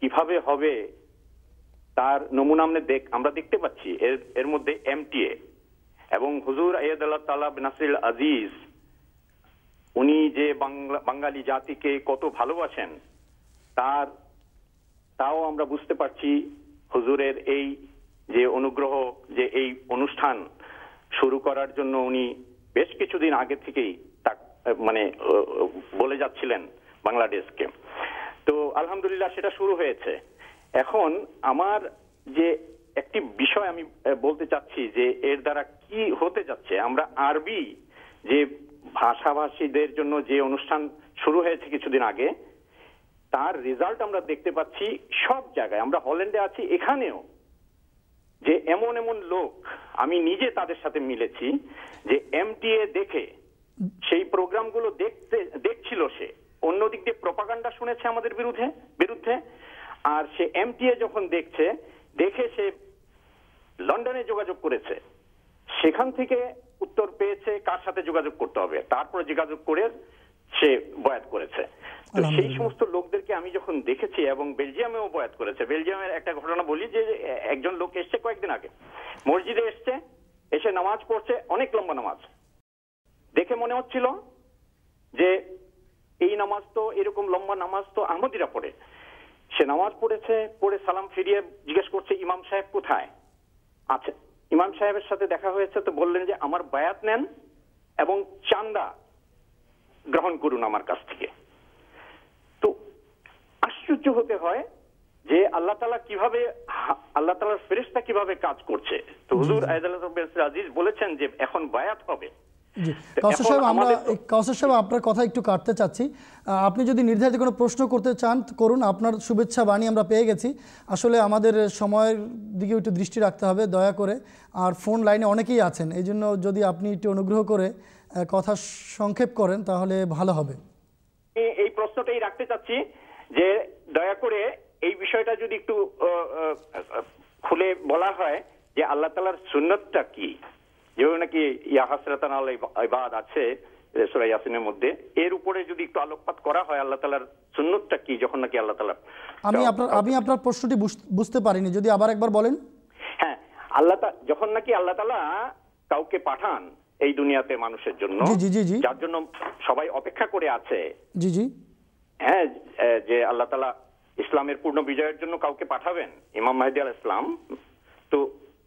কিভাবে হবে তার নমুনা আমরা দেখ আমরা দেখতে পাচ্ছি এর এর মধ্যে এমটিএ এবং হুজুর আয়াদ আল্লাহ তালা নাসির আজিজ উনি যে বাঙালি জাতিকে কত ভালোবাসেন তার তাও আমরা বুঝতে পারছি হুজুরের এই যে অনুগ্রহ যে এই অনুষ্ঠান শুরু করার জন্য উনি বেশ কিছুদিন আগে থেকেই তা মানে বলে যাচ্ছিলেন বাংলাদেশকে তো আলহামদুলিল্লাহ সেটা শুরু হয়েছে এখন আমার যে একটি বিষয় আমি বলতে চাচ্ছি যে এর দ্বারা কি হতে যাচ্ছে আমরা আরবি যে ভাষাভাষীদের জন্য যে অনুষ্ঠান শুরু হয়েছে কিছুদিন আগে তার রেজাল্ট আমরা দেখতে পাচ্ছি সব জায়গায় আমরা হল্যান্ডে আছি এখানেও যে এমন এমন লোক আমি নিজে তাদের সাথে মিলেছি যে এমটিএ দেখে সেই প্রোগ্রামগুলো দেখতে দেখছিল সে অন্য দিক দিয়ে প্রপাগান্ডা শুনেছে আমাদের বিরুদ্ধে বিরুদ্ধে আর সে এমটিএ যখন দেখছে দেখে সে লন্ডনে যোগাযোগ করেছে সেখান থেকে উত্তর পেয়েছে কার সাথে যোগাযোগ করতে হবে তারপরে যোগাযোগ করে সে বয়াত করেছে তো সেই সমস্ত লোকদেরকে আমি যখন দেখেছি এবং বেলজিয়ামেও বয়াত করেছে বেলজিয়ামের একটা ঘটনা বলি যে একজন লোক এসছে কয়েকদিন আগে মসজিদে এসছে এসে নামাজ পড়ছে অনেক লম্বা নামাজ দেখে মনে হচ্ছিল যে এই নামাজ তো এরকম লম্বা নামাজ তো আহমদিরা পড়ে সে নামাজ পড়েছে পড়ে সালাম ফিরিয়ে জিজ্ঞেস করছে ইমাম সাহেব কোথায় আছে আচ্ছা, ইমাম সাহেবের সাথে দেখা হয়েছে তো বললেন যে আমার বায়াত নেন এবং চান্দা গ্রহণ করুন আমার কাছ থেকে তো আশ্চর্য হতে হয় যে আল্লাহ তালা কিভাবে আল্লাহ তালার ফেরিস্তা কিভাবে কাজ করছে তো হুজুর আয়দাল আজিজ বলেছেন যে এখন বায়াত হবে কাউসার সাহেব আপনার কথা একটু কাটতে চাচ্ছি আপনি যদি নির্ধারিত কোনো প্রশ্ন করতে চান করুন আপনার শুভেচ্ছা বাণী আমরা পেয়ে গেছি আসলে আমাদের সময়ের দিকে একটু দৃষ্টি রাখতে হবে দয়া করে আর ফোন লাইনে অনেকেই আছেন এই জন্য যদি আপনি একটু অনুগ্রহ করে কথা সংক্ষেপ করেন তাহলে ভালো হবে এই প্রশ্নটাই রাখতে চাচ্ছি যে দয়া করে এই বিষয়টা যদি একটু খুলে বলা হয় যে আল্লাহ তালার সুন্নতটা কি যেভাবে নাকি ইয়াহাসরাতান আছে ইয়াসিনের মধ্যে এর উপরে যদি একটু আলোকপাত করা হয় আল্লাহ তালার সুন্নতটা কি যখন নাকি আল্লাহ তালা আমি আপনার আমি আপনার প্রশ্নটি বুঝতে পারিনি যদি আবার একবার বলেন হ্যাঁ আল্লাহ যখন নাকি আল্লাহ তালা কাউকে পাঠান এই দুনিয়াতে মানুষের জন্য যার জন্য সবাই অপেক্ষা করে আছে জি জি হ্যাঁ যে আল্লাহ তালা ইসলামের পূর্ণ বিজয়ের জন্য কাউকে পাঠাবেন ইমাম মাহদি আল ইসলাম তো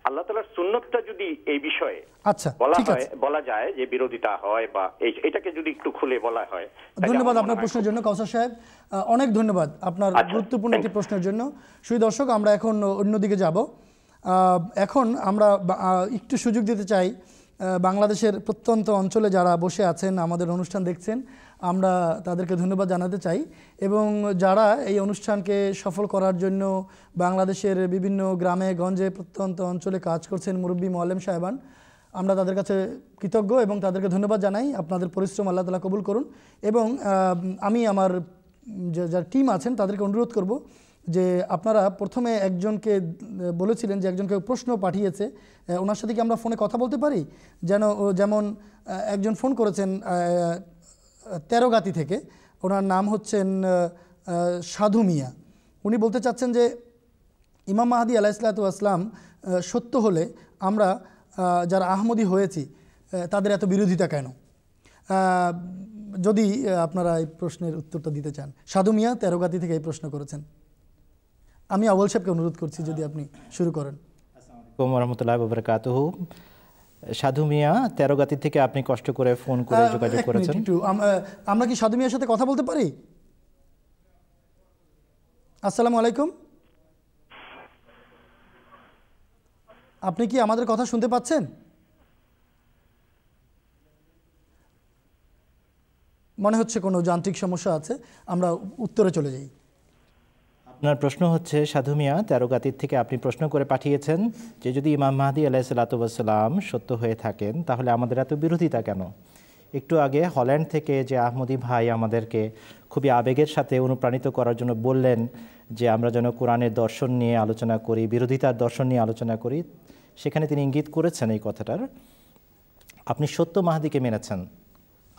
আল্লাহ তালার সুন্নতটা যদি এই বিষয়ে আচ্ছা বলা হয় বলা যায় যে বিরোধিতা হয় বা এই এটাকে যদি একটু খুলে বলা হয় ধন্যবাদ আপনার প্রশ্নের জন্য কাউসার সাহেব অনেক ধন্যবাদ আপনার আচ্ছা, গুরুত্বপূর্ণ একটি প্রশ্নের জন্য শুধু দর্শক আমরা এখন অন্যদিকে যাব এখন আমরা একটু সুযোগ দিতে চাই বাংলাদেশের প্রত্যন্ত অঞ্চলে যারা বসে আছেন আমাদের অনুষ্ঠান দেখছেন আমরা তাদেরকে ধন্যবাদ জানাতে চাই এবং যারা এই অনুষ্ঠানকে সফল করার জন্য বাংলাদেশের বিভিন্ন গ্রামে গঞ্জে প্রত্যন্ত অঞ্চলে কাজ করছেন মুরব্বী মোয়াল্লেম সাহেবান আমরা তাদের কাছে কৃতজ্ঞ এবং তাদেরকে ধন্যবাদ জানাই আপনাদের পরিশ্রম আল্লাহ তালা কবুল করুন এবং আমি আমার যার টিম আছেন তাদেরকে অনুরোধ করব যে আপনারা প্রথমে একজনকে বলেছিলেন যে একজনকে প্রশ্ন পাঠিয়েছে ওনার সাথে কি আমরা ফোনে কথা বলতে পারি যেন যেমন একজন ফোন করেছেন তেরোগাতি থেকে ওনার নাম হচ্ছেন সাধু মিয়া উনি বলতে চাচ্ছেন যে ইমাম মাহাদি আলাইসালাতু আসলাম সত্য হলে আমরা যারা আহমদি হয়েছি তাদের এত বিরোধিতা কেন যদি আপনারা এই প্রশ্নের উত্তরটা দিতে চান সাধু মিয়া তেরোগাতি থেকে এই প্রশ্ন করেছেন আমি আওয়াল সাহেবকে অনুরোধ করছি যদি আপনি শুরু করেন সাধু মিয়া তেরো গাতি থেকে আপনি কষ্ট করে ফোন করে যোগাযোগ করেছেন আমরা কি সাধু মিয়ার সাথে কথা বলতে পারি আসসালামু আলাইকুম আপনি কি আমাদের কথা শুনতে পাচ্ছেন মনে হচ্ছে কোনো যান্ত্রিক সমস্যা আছে আমরা উত্তরে চলে যাই আপনার প্রশ্ন হচ্ছে সাধু মিয়া গাতির থেকে আপনি প্রশ্ন করে পাঠিয়েছেন যে যদি ইমাম মাহাদি আলাহ সাল্লাতুবাসাল্লাম সত্য হয়ে থাকেন তাহলে আমাদের এত বিরোধিতা কেন একটু আগে হল্যান্ড থেকে যে আহমদি ভাই আমাদেরকে খুবই আবেগের সাথে অনুপ্রাণিত করার জন্য বললেন যে আমরা যেন কোরআনের দর্শন নিয়ে আলোচনা করি বিরোধিতার দর্শন নিয়ে আলোচনা করি সেখানে তিনি ইঙ্গিত করেছেন এই কথাটার আপনি সত্য মাহাদিকে মেনেছেন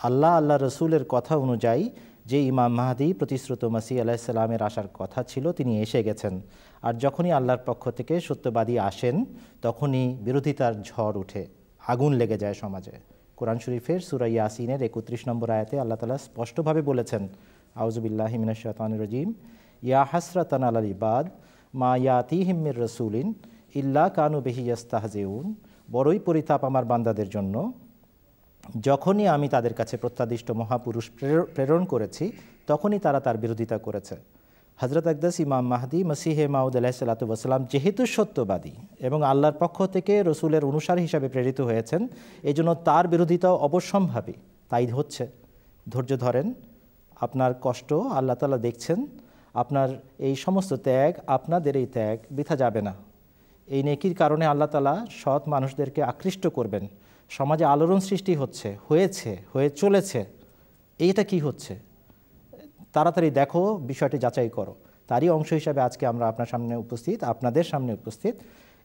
আল্লাহ আল্লাহ রসুলের কথা অনুযায়ী যে ইমাম মাহাদি প্রতিশ্রুত মাসি আলাইসাল্লামের আসার কথা ছিল তিনি এসে গেছেন আর যখনই আল্লাহর পক্ষ থেকে সত্যবাদী আসেন তখনই বিরোধিতার ঝড় উঠে আগুন লেগে যায় সমাজে কোরআন শরীফের সুরা আসিনের একত্রিশ নম্বর আয়াতে আল্লাহ তালা স্পষ্টভাবে বলেছেন আউজবিল্লাহ মিনাশান রজিম ইয়া হাসরাতান আল আলিবাদ মা ইয়াতি হিম্মির রসুলিন ইল্লা কানু বেহিয়াস্তাহজেউন বড়ই পরিতাপ আমার বান্দাদের জন্য যখনই আমি তাদের কাছে প্রত্যাদিষ্ট মহাপুরুষ প্রেরণ করেছি তখনই তারা তার বিরোধিতা করেছে হজরত আকদাস ইমাম মাহদি মসিহে মাউদ আলাহিসাল্লাতুসাল্লাম যেহেতু সত্যবাদী এবং আল্লাহর পক্ষ থেকে রসুলের অনুসার হিসাবে প্রেরিত হয়েছেন এই জন্য তার বিরোধিতা অবসম্ভাবী তাই হচ্ছে ধৈর্য ধরেন আপনার কষ্ট আল্লাহ তালা দেখছেন আপনার এই সমস্ত ত্যাগ আপনাদের এই ত্যাগ বৃথা যাবে না এই নেকির কারণে আল্লাহ তালা সৎ মানুষদেরকে আকৃষ্ট করবেন সমাজে আলোড়ন সৃষ্টি হচ্ছে হয়েছে হয়ে চলেছে এইটা কি হচ্ছে তাড়াতাড়ি দেখো বিষয়টি যাচাই করো তারই অংশ হিসাবে আজকে আমরা আপনার সামনে উপস্থিত আপনাদের সামনে উপস্থিত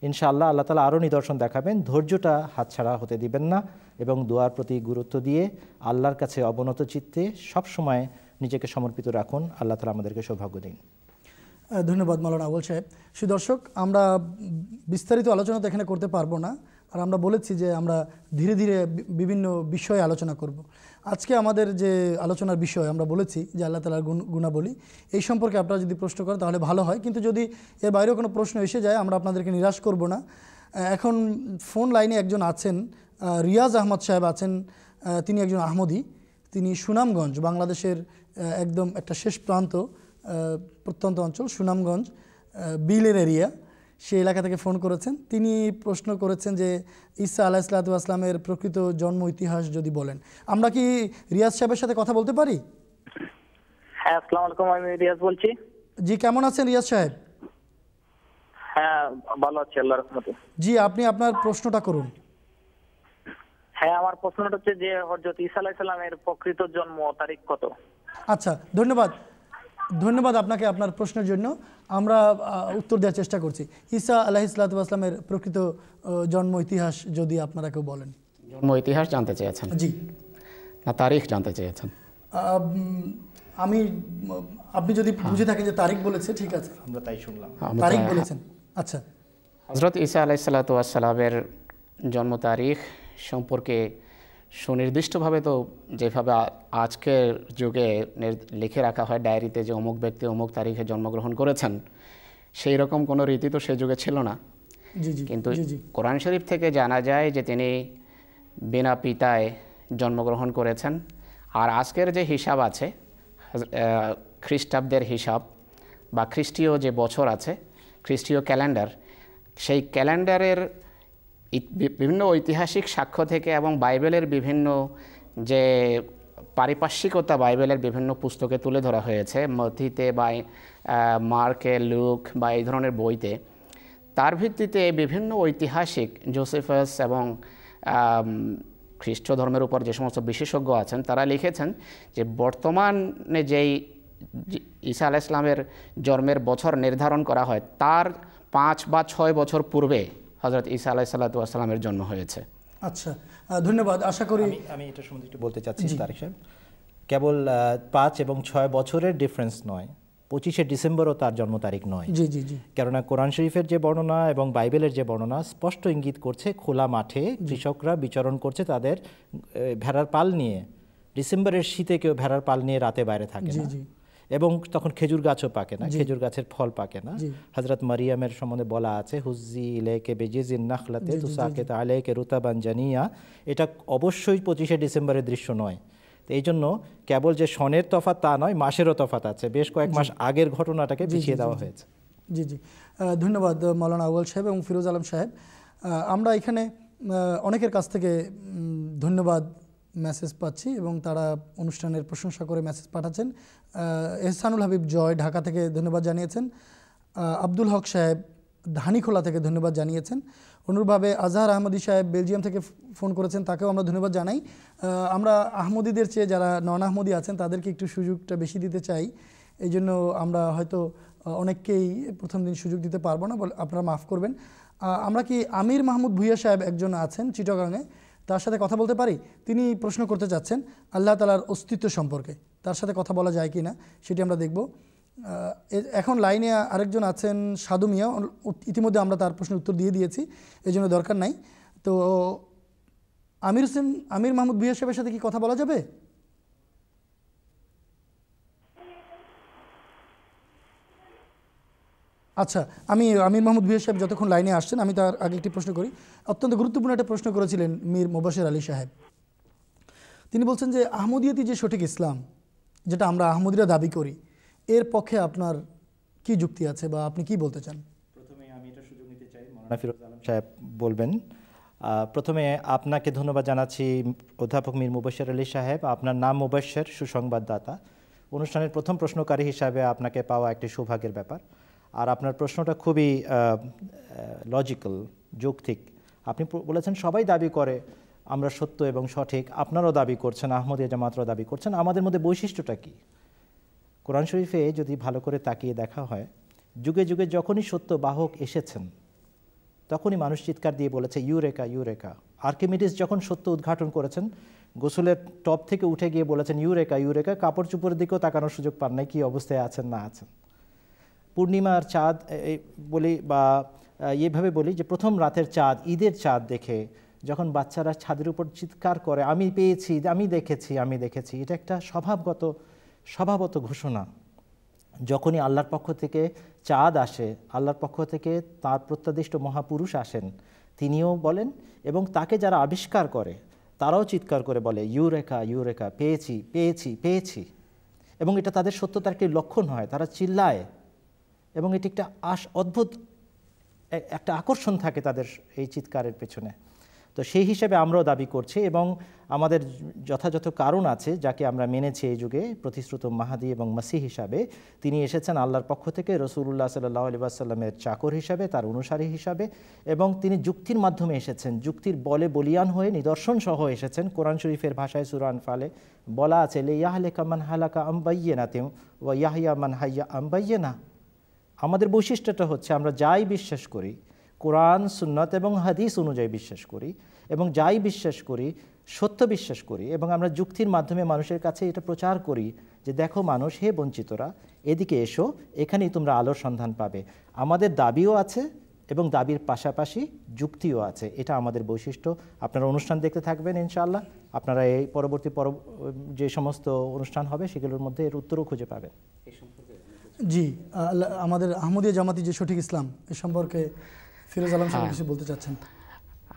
ইনশাআল্লাহ আল্লাহ তালা আরও নিদর্শন দেখাবেন ধৈর্যটা হাতছাড়া হতে দিবেন না এবং দোয়ার প্রতি গুরুত্ব দিয়ে আল্লাহর কাছে অবনত চিত্তে সবসময় নিজেকে সমর্পিত রাখুন আল্লাহ তালা আমাদেরকে সৌভাগ্য দিন ধন্যবাদ মালানা আবুল সাহেব সুদর্শক আমরা বিস্তারিত আলোচনা তো এখানে করতে পারবো না আর আমরা বলেছি যে আমরা ধীরে ধীরে বিভিন্ন বিষয়ে আলোচনা করব। আজকে আমাদের যে আলোচনার বিষয় আমরা বলেছি যে আল্লাহ তালার গুণ গুণাবলী এই সম্পর্কে আপনারা যদি প্রশ্ন করেন তাহলে ভালো হয় কিন্তু যদি এর বাইরেও কোনো প্রশ্ন এসে যায় আমরা আপনাদেরকে নিরাশ করব না এখন ফোন লাইনে একজন আছেন রিয়াজ আহমদ সাহেব আছেন তিনি একজন আহমদি তিনি সুনামগঞ্জ বাংলাদেশের একদম একটা শেষ প্রান্ত প্রত্যন্ত অঞ্চল সুনামগঞ্জ বিলের এরিয়া সেই এলাকা থেকে ফোন করেছেন তিনি প্রশ্ন করেছেন যে ইসা আলাহ ইসলাতু আসলামের প্রকৃত জন্ম ইতিহাস যদি বলেন আমরা কি রিয়াজ সাহেবের সাথে কথা বলতে পারি হ্যাঁ, জি কেমন আছেন রিয়াজ সাহেব হ্যাঁ ভালো আছি জি আপনি আপনার প্রশ্নটা করুন হ্যাঁ আমার প্রশ্নটা হচ্ছে যে হযরত ইসা আলাইহিস সালামের প্রকৃত জন্ম তারিখ কত আচ্ছা ধন্যবাদ ধন্যবাদ আপনাকে আপনার প্রশ্নের জন্য আমরা উত্তর দেওয়ার চেষ্টা করছি ঈসা আলাহ ইসলাতামের প্রকৃত জন্ম ইতিহাস যদি আপনারা কেউ বলেন জন্ম ইতিহাস জানতে চেয়েছেন জি না তারিখ জানতে চেয়েছেন আমি আপনি যদি হ্যাঁ। বুঝে থাকেন যে তারিখ বলেছে ঠিক আছে আমরা তাই শুনলাম তারিখ বলেছেন আচ্ছা হজরত হ্যাঁ। ঈসা আলাহ সাল্লাতামের জন্ম তারিখ সম্পর্কে সুনির্দিষ্টভাবে তো যেভাবে আজকের যুগে লিখে রাখা হয় ডায়েরিতে যে অমুক ব্যক্তি অমুক তারিখে জন্মগ্রহণ করেছেন সেই রকম কোনো রীতি তো সে যুগে ছিল না কিন্তু কোরআন শরীফ থেকে জানা যায় যে তিনি বিনা পিতায় জন্মগ্রহণ করেছেন আর আজকের যে হিসাব আছে খ্রিস্টাব্দের হিসাব বা খ্রিস্টীয় যে বছর আছে খ্রিস্টীয় ক্যালেন্ডার সেই ক্যালেন্ডারের বিভিন্ন ঐতিহাসিক সাক্ষ্য থেকে এবং বাইবেলের বিভিন্ন যে পারিপার্শ্বিকতা বাইবেলের বিভিন্ন পুস্তকে তুলে ধরা হয়েছে মথিতে বা মার্কে লুক বা এই ধরনের বইতে তার ভিত্তিতে বিভিন্ন ঐতিহাসিক জোসেফাস এবং খ্রিস্ট ধর্মের উপর যে সমস্ত বিশেষজ্ঞ আছেন তারা লিখেছেন যে বর্তমানে যেই ঈসা আলাহ ইসলামের জন্মের বছর নির্ধারণ করা হয় তার পাঁচ বা ছয় বছর পূর্বে হজরত ইসা আলাহ সাল্লাতামের জন্ম হয়েছে আচ্ছা ধন্যবাদ আশা করি আমি এটা সম্বন্ধে একটু বলতে চাচ্ছি তারিখ সাহেব কেবল পাঁচ এবং ছয় বছরের ডিফারেন্স নয় পঁচিশে ডিসেম্বরও তার জন্ম তারিখ নয় জি জি জি কেননা কোরআন শরীফের যে বর্ণনা এবং বাইবেলের যে বর্ণনা স্পষ্ট ইঙ্গিত করছে খোলা মাঠে কৃষকরা বিচরণ করছে তাদের ভেড়ার পাল নিয়ে ডিসেম্বরের শীতে কেউ ভেড়ার পাল নিয়ে রাতে বাইরে থাকে জি এবং তখন খেজুর গাছও পাকে না খেজুর গাছের ফল পাকে না হজরত মারিয়ামের সম্বন্ধে বলা আছে হুজি ইলেকে বেজিজিন নাখলাতে তুসাকে আলেকে রুতাবান জানিয়া এটা অবশ্যই পঁচিশে ডিসেম্বরের দৃশ্য নয় এই জন্য কেবল যে সনের তফাত তা নয় মাসেরও তফাত আছে বেশ কয়েক মাস আগের ঘটনাটাকে পিছিয়ে দেওয়া হয়েছে জি জি ধন্যবাদ মৌলানা আউয়াল সাহেব এবং ফিরোজ আলম সাহেব আমরা এখানে অনেকের কাছ থেকে ধন্যবাদ মেসেজ পাচ্ছি এবং তারা অনুষ্ঠানের প্রশংসা করে মেসেজ পাঠাচ্ছেন এহসানুল হাবিব জয় ঢাকা থেকে ধন্যবাদ জানিয়েছেন আব্দুল হক সাহেব ধানিখোলা থেকে ধন্যবাদ জানিয়েছেন অনুরূপভাবে আজহার আহমদী সাহেব বেলজিয়াম থেকে ফোন করেছেন তাকেও আমরা ধন্যবাদ জানাই আমরা আহমদীদের চেয়ে যারা নন আহমদী আছেন তাদেরকে একটু সুযোগটা বেশি দিতে চাই এই জন্য আমরা হয়তো অনেককেই প্রথম দিন সুযোগ দিতে পারবো না আপনারা মাফ করবেন আমরা কি আমির মাহমুদ ভুইয়া সাহেব একজন আছেন চিটগাঙে তার সাথে কথা বলতে পারি তিনি প্রশ্ন করতে চাচ্ছেন আল্লাহ তালার অস্তিত্ব সম্পর্কে তার সাথে কথা বলা যায় কি না সেটি আমরা দেখব এখন লাইনে আরেকজন আছেন সাধু মিয়া ইতিমধ্যে আমরা তার প্রশ্নের উত্তর দিয়ে দিয়েছি এই জন্য দরকার নাই তো আমির হোসেন আমির মাহমুদ ভুইয়া সাহেবের সাথে কি কথা বলা যাবে আচ্ছা আমি আমির মাহমুদ বিয়া সাহেব যতক্ষণ লাইনে আসছেন আমি তার আগে একটি প্রশ্ন করি অত্যন্ত গুরুত্বপূর্ণ একটা প্রশ্ন করেছিলেন মীর মোবাশের আলী সাহেব তিনি বলছেন যে আহমদিয়াতি যে সঠিক ইসলাম যেটা আমরা আহমদিরা দাবি করি এর পক্ষে আপনার কি যুক্তি আছে বা আপনি কি বলতে চান প্রথমে আমি এটা সুযোগ নিতে চাই মৌলানা ফিরোজ আলম সাহেব বলবেন প্রথমে আপনাকে ধন্যবাদ জানাচ্ছি অধ্যাপক মীর মুবাশের আলী সাহেব আপনার নাম মুবাশের সুসংবাদদাতা অনুষ্ঠানের প্রথম প্রশ্নকারী হিসাবে আপনাকে পাওয়া একটি সৌভাগ্যের ব্যাপার আর আপনার প্রশ্নটা খুবই লজিক্যাল যৌক্তিক আপনি বলেছেন সবাই দাবি করে আমরা সত্য এবং সঠিক আপনারও দাবি করছেন আহমদিয়া জামাতরাও দাবি করছেন আমাদের মধ্যে বৈশিষ্ট্যটা কী কোরআন শরীফে যদি ভালো করে তাকিয়ে দেখা হয় যুগে যুগে যখনই সত্য বাহক এসেছেন তখনই মানুষ চিৎকার দিয়ে বলেছে ইউরেকা ইউরেকা আর্কিমিডিস যখন সত্য উদ্ঘাটন করেছেন গোসলের টপ থেকে উঠে গিয়ে বলেছেন ইউরেকা ইউরেকা কাপড় চুপড়ের দিকেও তাকানোর সুযোগ পান নাই কী অবস্থায় আছেন না আছেন পূর্ণিমার চাঁদ বলি বা এভাবে বলি যে প্রথম রাতের চাঁদ ঈদের চাঁদ দেখে যখন বাচ্চারা ছাদের উপর চিৎকার করে আমি পেয়েছি আমি দেখেছি আমি দেখেছি এটা একটা স্বভাবগত স্বভাবত ঘোষণা যখনই আল্লাহর পক্ষ থেকে চাঁদ আসে আল্লাহর পক্ষ থেকে তার প্রত্যাদিষ্ট মহাপুরুষ আসেন তিনিও বলেন এবং তাকে যারা আবিষ্কার করে তারাও চিৎকার করে বলে ইউরেখা ইউরেখা পেয়েছি পেয়েছি পেয়েছি এবং এটা তাদের সত্যতার একটি লক্ষণ হয় তারা চিল্লায় এবং এটি একটা আশ অদ্ভুত একটা আকর্ষণ থাকে তাদের এই চিৎকারের পেছনে তো সেই হিসেবে আমরাও দাবি করছি এবং আমাদের যথাযথ কারণ আছে যাকে আমরা মেনেছি এই যুগে প্রতিশ্রুত মাহাদি এবং মাসি হিসাবে তিনি এসেছেন আল্লাহর পক্ষ থেকে রসুল্লাহ সাল্লাহ আলী আসাল্লামের চাকর হিসাবে তার অনুসারী হিসাবে এবং তিনি যুক্তির মাধ্যমে এসেছেন যুক্তির বলে বলিয়ান হয়ে নিদর্শন সহ এসেছেন কোরআন শরীফের ভাষায় সুরান ফালে বলা আছে লে লেখা মান হালাকা আম্বাইয়ে না তেও ও ইয়াহিয়া মান হাইয়া আম্বাইয়ে না আমাদের বৈশিষ্ট্যটা হচ্ছে আমরা যাই বিশ্বাস করি কোরআন সুন্নত এবং হাদিস অনুযায়ী বিশ্বাস করি এবং যাই বিশ্বাস করি সত্য বিশ্বাস করি এবং আমরা যুক্তির মাধ্যমে মানুষের কাছে এটা প্রচার করি যে দেখো মানুষ হে বঞ্চিতরা এদিকে এসো এখানেই তোমরা আলোর সন্ধান পাবে আমাদের দাবিও আছে এবং দাবির পাশাপাশি যুক্তিও আছে এটা আমাদের বৈশিষ্ট্য আপনারা অনুষ্ঠান দেখতে থাকবেন ইনশাআল্লাহ আপনারা এই পরবর্তী পর যে সমস্ত অনুষ্ঠান হবে সেগুলোর মধ্যে এর উত্তরও খুঁজে পাবেন জি আমাদের আহমদীয় জামাতি যে সঠিক ইসলাম এ সম্পর্কে ফিরোজ আলম সাহেব হ্যাঁ। কিছু বলতে চাচ্ছেন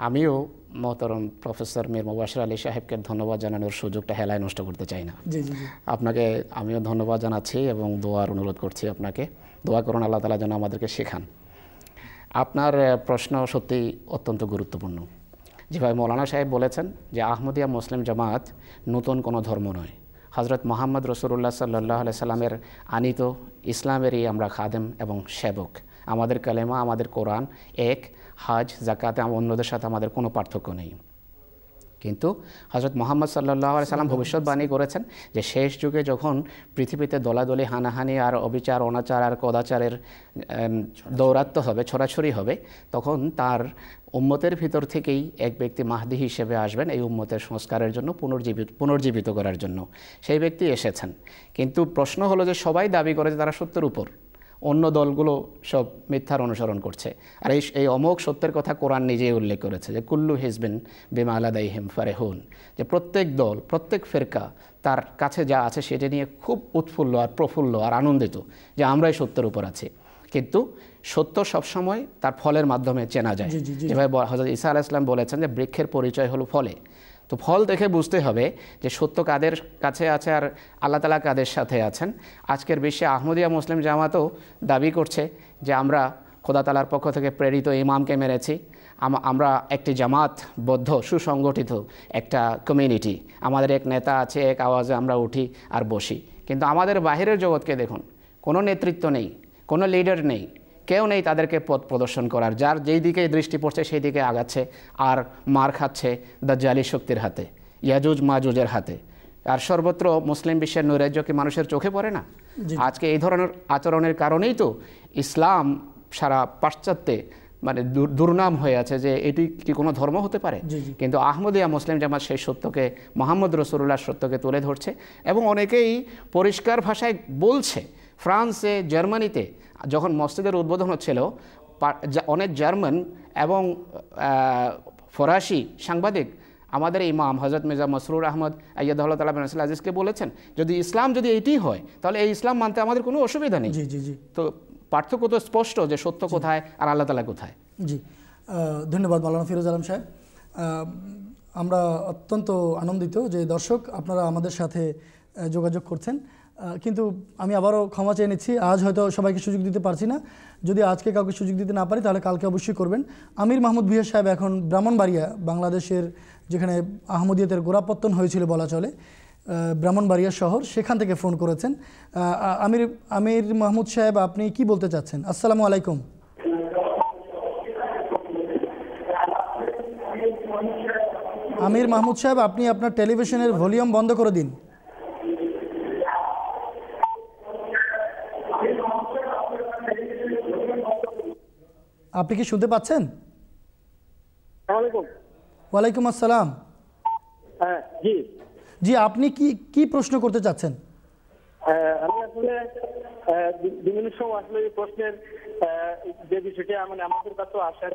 আমিও মহতরম প্রফেসর মীর মুবাসির আলী সাহেবকে ধন্যবাদ জানানোর সুযোগটা হেলায় নষ্ট করতে চাই না আপনাকে আমিও ধন্যবাদ জানাচ্ছি এবং দোয়ার অনুরোধ করছি আপনাকে দোয়া করুন আল্লাহ তালা যেন আমাদেরকে শেখান আপনার প্রশ্ন সত্যি অত্যন্ত গুরুত্বপূর্ণ যেভাবে মৌলানা সাহেব বলেছেন যে আহমদিয়া মুসলিম জামাত নতুন কোনো ধর্ম নয় হজরত মোহাম্মদ রসুল্লাহ সাল্লাহ সাল্লামের আনিত ইসলামেরই আমরা খাদেম এবং সেবক আমাদের কালেমা আমাদের কোরআন এক হাজ জাকাতে অন্যদের সাথে আমাদের কোনো পার্থক্য নেই কিন্তু হজরত মোহাম্মদ সাল্লাহ সাল্লাম ভবিষ্যৎবাণী করেছেন যে শেষ যুগে যখন পৃথিবীতে দলাদলি হানাহানি আর অবিচার অনাচার আর কদাচারের দৌরাত্ম হবে ছড়াছড়ি হবে তখন তার উম্মতের ভিতর থেকেই এক ব্যক্তি মাহদি হিসেবে আসবেন এই উম্মতের সংস্কারের জন্য পুনর্জীবিত পুনর্জীবিত করার জন্য সেই ব্যক্তি এসেছেন কিন্তু প্রশ্ন হলো যে সবাই দাবি করে যে তারা সত্যের উপর অন্য দলগুলো সব মিথ্যার অনুসরণ করছে আর এই এই অমোক সত্যের কথা কোরআন নিজেই উল্লেখ করেছে যে কুল্লু হিজবিন বেমা আলাদাই ফারে হুন যে প্রত্যেক দল প্রত্যেক ফেরকা তার কাছে যা আছে সেটা নিয়ে খুব উৎফুল্ল আর প্রফুল্ল আর আনন্দিত যে আমরাই সত্যের উপর আছি কিন্তু সত্য সবসময় তার ফলের মাধ্যমে চেনা যায় যেভাবে হজরত ইসা ইসলাম বলেছেন যে বৃক্ষের পরিচয় হলো ফলে তো ফল দেখে বুঝতে হবে যে সত্য কাদের কাছে আছে আর আল্লাহ তালা কাদের সাথে আছেন আজকের বিশ্বে আহমদিয়া মুসলিম জামাতও দাবি করছে যে আমরা খোদা তালার পক্ষ থেকে প্রেরিত ইমামকে মেরেছি আমরা একটি বদ্ধ সুসংগঠিত একটা কমিউনিটি আমাদের এক নেতা আছে এক আওয়াজে আমরা উঠি আর বসি কিন্তু আমাদের বাহিরের জগৎকে দেখুন কোনো নেতৃত্ব নেই কোনো লিডার নেই কেউ নেই তাদেরকে পথ প্রদর্শন করার যার যেই দিকে দৃষ্টি পড়ছে সেই দিকে আগাচ্ছে আর মার খাচ্ছে দাজ্জালি শক্তির হাতে ইয়াজুজ মাজুজের হাতে আর সর্বত্র মুসলিম বিশ্বের নৈরাজ্য কি মানুষের চোখে পড়ে না আজকে এই ধরনের আচরণের কারণেই তো ইসলাম সারা পাশ্চাত্যে মানে দুর্নাম হয়ে আছে যে এটি কি কোনো ধর্ম হতে পারে কিন্তু আহমদিয়া মুসলিম জামাত সেই সত্যকে মোহাম্মদ রসুল্লাহ সত্যকে তুলে ধরছে এবং অনেকেই পরিষ্কার ভাষায় বলছে ফ্রান্সে জার্মানিতে যখন মসজিদের উদ্বোধন হচ্ছিল অনেক জার্মান এবং ফরাসি সাংবাদিক আমাদের ইমাম হজরত মির্জা মসরুর আহমদ আয়াদ তালা বিনসুল আজিজকে বলেছেন যদি ইসলাম যদি এটি হয় তাহলে এই ইসলাম মানতে আমাদের কোনো অসুবিধা নেই জি জি জি তো পার্থক্য তো স্পষ্ট যে সত্য কোথায় আর আল্লাহ তালা কোথায় জি ধন্যবাদ মালানা ফিরোজ আলম সাহেব আমরা অত্যন্ত আনন্দিত যে দর্শক আপনারা আমাদের সাথে যোগাযোগ করছেন কিন্তু আমি আবারও ক্ষমা চেয়ে নিচ্ছি আজ হয়তো সবাইকে সুযোগ দিতে পারছি না যদি আজকে কাউকে সুযোগ দিতে না পারি তাহলে কালকে অবশ্যই করবেন আমির মাহমুদ ভিয়া সাহেব এখন ব্রাহ্মণবাড়িয়া বাংলাদেশের যেখানে আহমদিয়াতের গোড়াপত্তন হয়েছিল বলা চলে ব্রাহ্মণবাড়িয়া শহর সেখান থেকে ফোন করেছেন আমির আমির মাহমুদ সাহেব আপনি কি বলতে চাচ্ছেন আসসালামু আলাইকুম আমির মাহমুদ সাহেব আপনি আপনার টেলিভিশনের ভলিউম বন্ধ করে দিন আপনি কি শুনতে পাচ্ছেন ওয়ালাইকুম আসসালাম হ্যাঁ, জি আপনি কি কি প্রশ্ন করতে চাচ্ছেন আমাদের কাছে আসে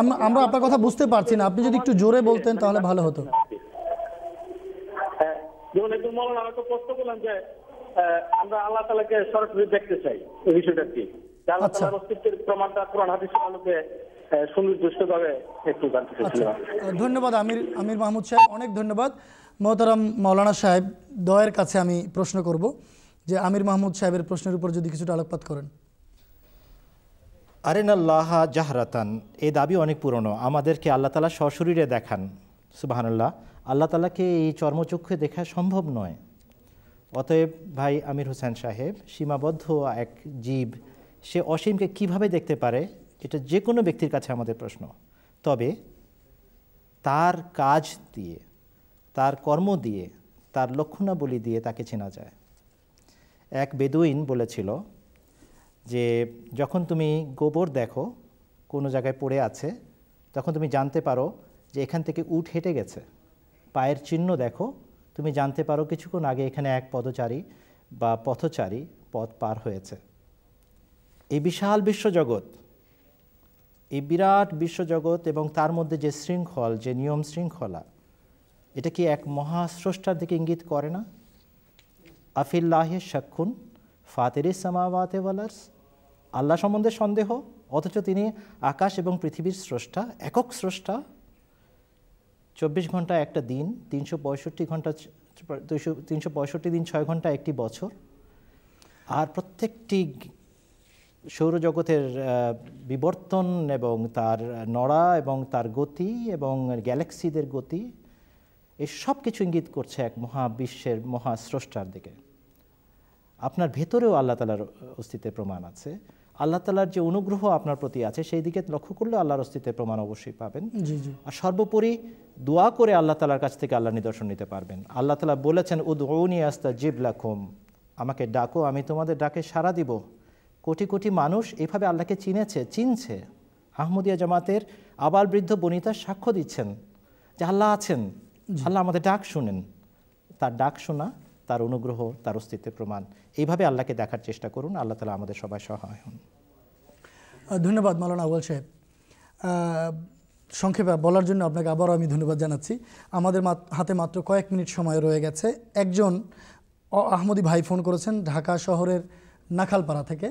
আমরা আপনার কথা বুঝতে পারছি না আপনি যদি একটু জোরে বলতেন তাহলে ভালো হতো আমরা আল্লাহ তালাকে সরাসরি দেখতে চাই এই বিষয়টা কি আচ্ছা। আচ্ছা। ধন্যবাদ আমির আমির মাহমুদ সাহেব অনেক ধন্যবাদ মহতারাম মৌলানা সাহেব দয়ের কাছে আমি প্রশ্ন করব যে আমির মাহমুদ সাহেবের প্রশ্নের উপর যদি কিছুটা আলোকপাত করেন আরে আরেনাল্লাহা জাহরাতান এ দাবি অনেক পুরনো আমাদেরকে আল্লাহ তালা সশরীরে দেখান সুবাহানুল্লাহ আল্লাহ তালাকে এই চর্মচক্ষে দেখা সম্ভব নয় অতএব ভাই আমির হোসেন সাহেব সীমাবদ্ধ এক জীব সে অসীমকে কিভাবে দেখতে পারে এটা যে কোনো ব্যক্তির কাছে আমাদের প্রশ্ন তবে তার কাজ দিয়ে তার কর্ম দিয়ে তার লক্ষণাবলী দিয়ে তাকে চেনা যায় এক বেদুইন বলেছিল যে যখন তুমি গোবর দেখো কোনো জায়গায় পড়ে আছে তখন তুমি জানতে পারো যে এখান থেকে উট হেঁটে গেছে পায়ের চিহ্ন দেখো তুমি জানতে পারো কিছুক্ষণ আগে এখানে এক পদচারী বা পথচারী পথ পার হয়েছে এই বিশাল বিশ্বজগৎ এই বিরাট বিশ্বজগৎ এবং তার মধ্যে যে শৃঙ্খল যে নিয়ম শৃঙ্খলা এটা কি এক মহাস্রষ্টার দিকে ইঙ্গিত করে না আফিল্লাহে সাক্ষুন ফাতের ইসামাবাতে ওয়ালার্স আল্লাহ সম্বন্ধে সন্দেহ অথচ তিনি আকাশ এবং পৃথিবীর স্রষ্টা একক স্রষ্টা চব্বিশ ঘন্টা একটা দিন তিনশো পঁয়ষট্টি ঘন্টা দুইশো তিনশো পঁয়ষট্টি দিন ছয় ঘন্টা একটি বছর আর প্রত্যেকটি সৌরজগতের বিবর্তন এবং তার নড়া এবং তার গতি এবং গ্যালাক্সিদের গতি সব কিছু ইঙ্গিত করছে এক মহাবিশ্বের মহাস্রষ্টার দিকে আপনার ভেতরেও আল্লাহ তালার অস্তিত্বের প্রমাণ আছে আল্লাহ তালার যে অনুগ্রহ আপনার প্রতি আছে সেই দিকে লক্ষ্য করলে আল্লাহর অস্তিত্বের প্রমাণ অবশ্যই পাবেন আর সর্বোপরি দোয়া করে আল্লাহ তালার কাছ থেকে আল্লাহ নিদর্শন নিতে পারবেন আল্লাহ তালা বলেছেন উদ ঔনি আস্তা জিবলা খুম আমাকে ডাকো আমি তোমাদের ডাকে সাড়া দিব কোটি কোটি মানুষ এভাবে আল্লাহকে চিনেছে চিনছে আহমদিয়া জামাতের আবার বৃদ্ধ বনিতা সাক্ষ্য দিচ্ছেন যে আল্লাহ আছেন আল্লাহ আমাদের ডাক শুনেন তার ডাক শোনা তার অনুগ্রহ তার অস্তিত্বের প্রমাণ এইভাবে আল্লাহকে দেখার চেষ্টা করুন আল্লাহ তালা আমাদের সবাই সহায় হন ধন্যবাদ মালানা আওয়াল সাহেব সংক্ষেপে বলার জন্য আপনাকে আবারও আমি ধন্যবাদ জানাচ্ছি আমাদের হাতে মাত্র কয়েক মিনিট সময় রয়ে গেছে একজন আহমদি ভাই ফোন করেছেন ঢাকা শহরের নাখালপাড়া থেকে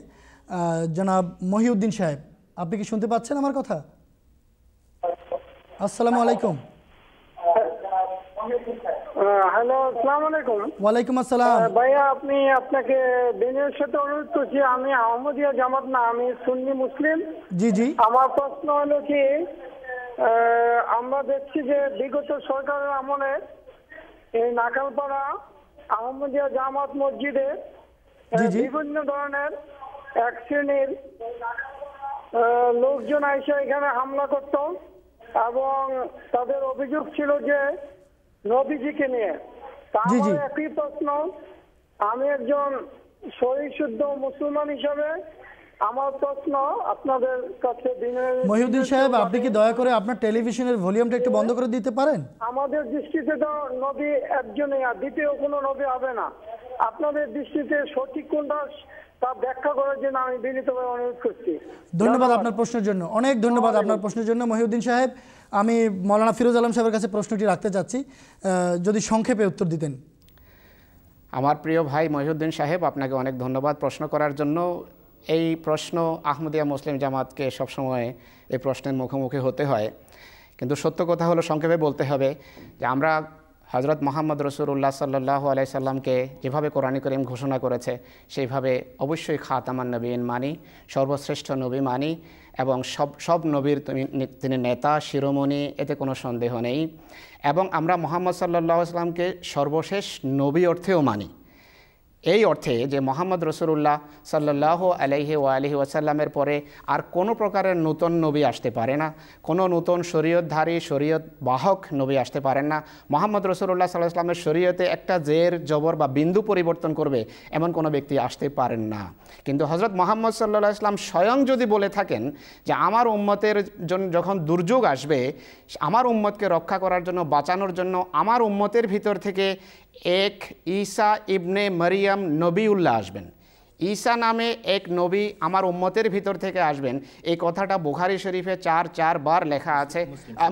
জনাব মহিউদ্দিন সাহেব আপনি কি শুনতে পাচ্ছেন আমার কথা আসসালামু আলাইকুম হ্যালো আসসালামু আলাইকুম ওয়ালাইকুম আসসালাম ভাইয়া আপনি আপনাকে বিনয়ের সাথে অনুরোধ করছি আমি আহমদিয়া জামাত না আমি সুন্নি মুসলিম জি জি আমার প্রশ্ন হলো কি আমরা দেখছি যে বিগত সরকারের আমলে এই নাকালপাড়া আহমদিয়া জামাত মসজিদে বিভিন্ন ধরনের এক শ্রেণীর লোকজন এসে এখানে হামলা করত এবং তাদের অভিযোগ ছিল যে নবীজিকে নিয়ে তার একই প্রশ্ন আমি একজন শহীদ শুদ্ধ মুসলমান হিসাবে আমার প্রশ্ন আপনাদের কাছে মহিউদ্দিন সাহেব মানে আপনি কি দয়া করে আপনার টেলিভিশনের ভলিউমটা একটু বন্ধ করে দিতে পারেন আমাদের দৃষ্টিতে তো নবী একজনই আর দ্বিতীয় কোনো নবী হবে না আপনাদের দৃষ্টিতে সঠিক কোনটা তা ব্যাখ্যা করার জন্য আমি বিনীতভাবে ধন্যবাদ আপনার প্রশ্নের জন্য অনেক ধন্যবাদ আপনার প্রশ্নের জন্য মহিউদ্দিন সাহেব আমি মৌলানা ফিরোজ আলম সাহেবের কাছে প্রশ্নটি রাখতে চাচ্ছি যদি সংক্ষেপে উত্তর দিতেন আমার প্রিয় ভাই মহিউদ্দিন সাহেব আপনাকে অনেক ধন্যবাদ প্রশ্ন করার জন্য এই প্রশ্ন আহমদিয়া মুসলিম জামাতকে সবসময় এই প্রশ্নের মুখোমুখি হতে হয় কিন্তু সত্য কথা হলো সংক্ষেপে বলতে হবে যে আমরা হজরত মোহাম্মদ রসুল্লাহ সাল্লাহ আলাইসাল্লামকে যেভাবে কোরআনী করিম ঘোষণা করেছে সেইভাবে অবশ্যই খাতামান নবীন মানি সর্বশ্রেষ্ঠ নবী মানি এবং সব সব নবীর তিনি নেতা শিরোমণি এতে কোনো সন্দেহ নেই এবং আমরা মোহাম্মদ সাল্লাহ সাল্লামকে সর্বশেষ নবী অর্থেও মানি এই অর্থে যে মোহাম্মদ রসুল্লাহ সাল্লাহ আলহি ও আলহি ওয়াসাল্লামের পরে আর কোনো প্রকারের নূতন নবী আসতে পারে না কোনো নূতন শরীয়তধারী শরীয়ত বাহক নবী আসতে পারেন না মোহাম্মদ রসুল্লাহ সাল্লাহ আসলামের শরীয়তে একটা জের জবর বা বিন্দু পরিবর্তন করবে এমন কোনো ব্যক্তি আসতে পারেন না কিন্তু হজরত মোহাম্মদ সাল্লাহ ইসলাম স্বয়ং যদি বলে থাকেন যে আমার উম্মতের জন্য যখন দুর্যোগ আসবে আমার উম্মতকে রক্ষা করার জন্য বাঁচানোর জন্য আমার উম্মতের ভিতর থেকে एक ईसा इब्ने मरियम नबी उल्लाह आसबें ঈসা নামে এক নবী আমার উম্মতের ভিতর থেকে আসবেন এই কথাটা বুখারি শরীফে চার চারবার লেখা আছে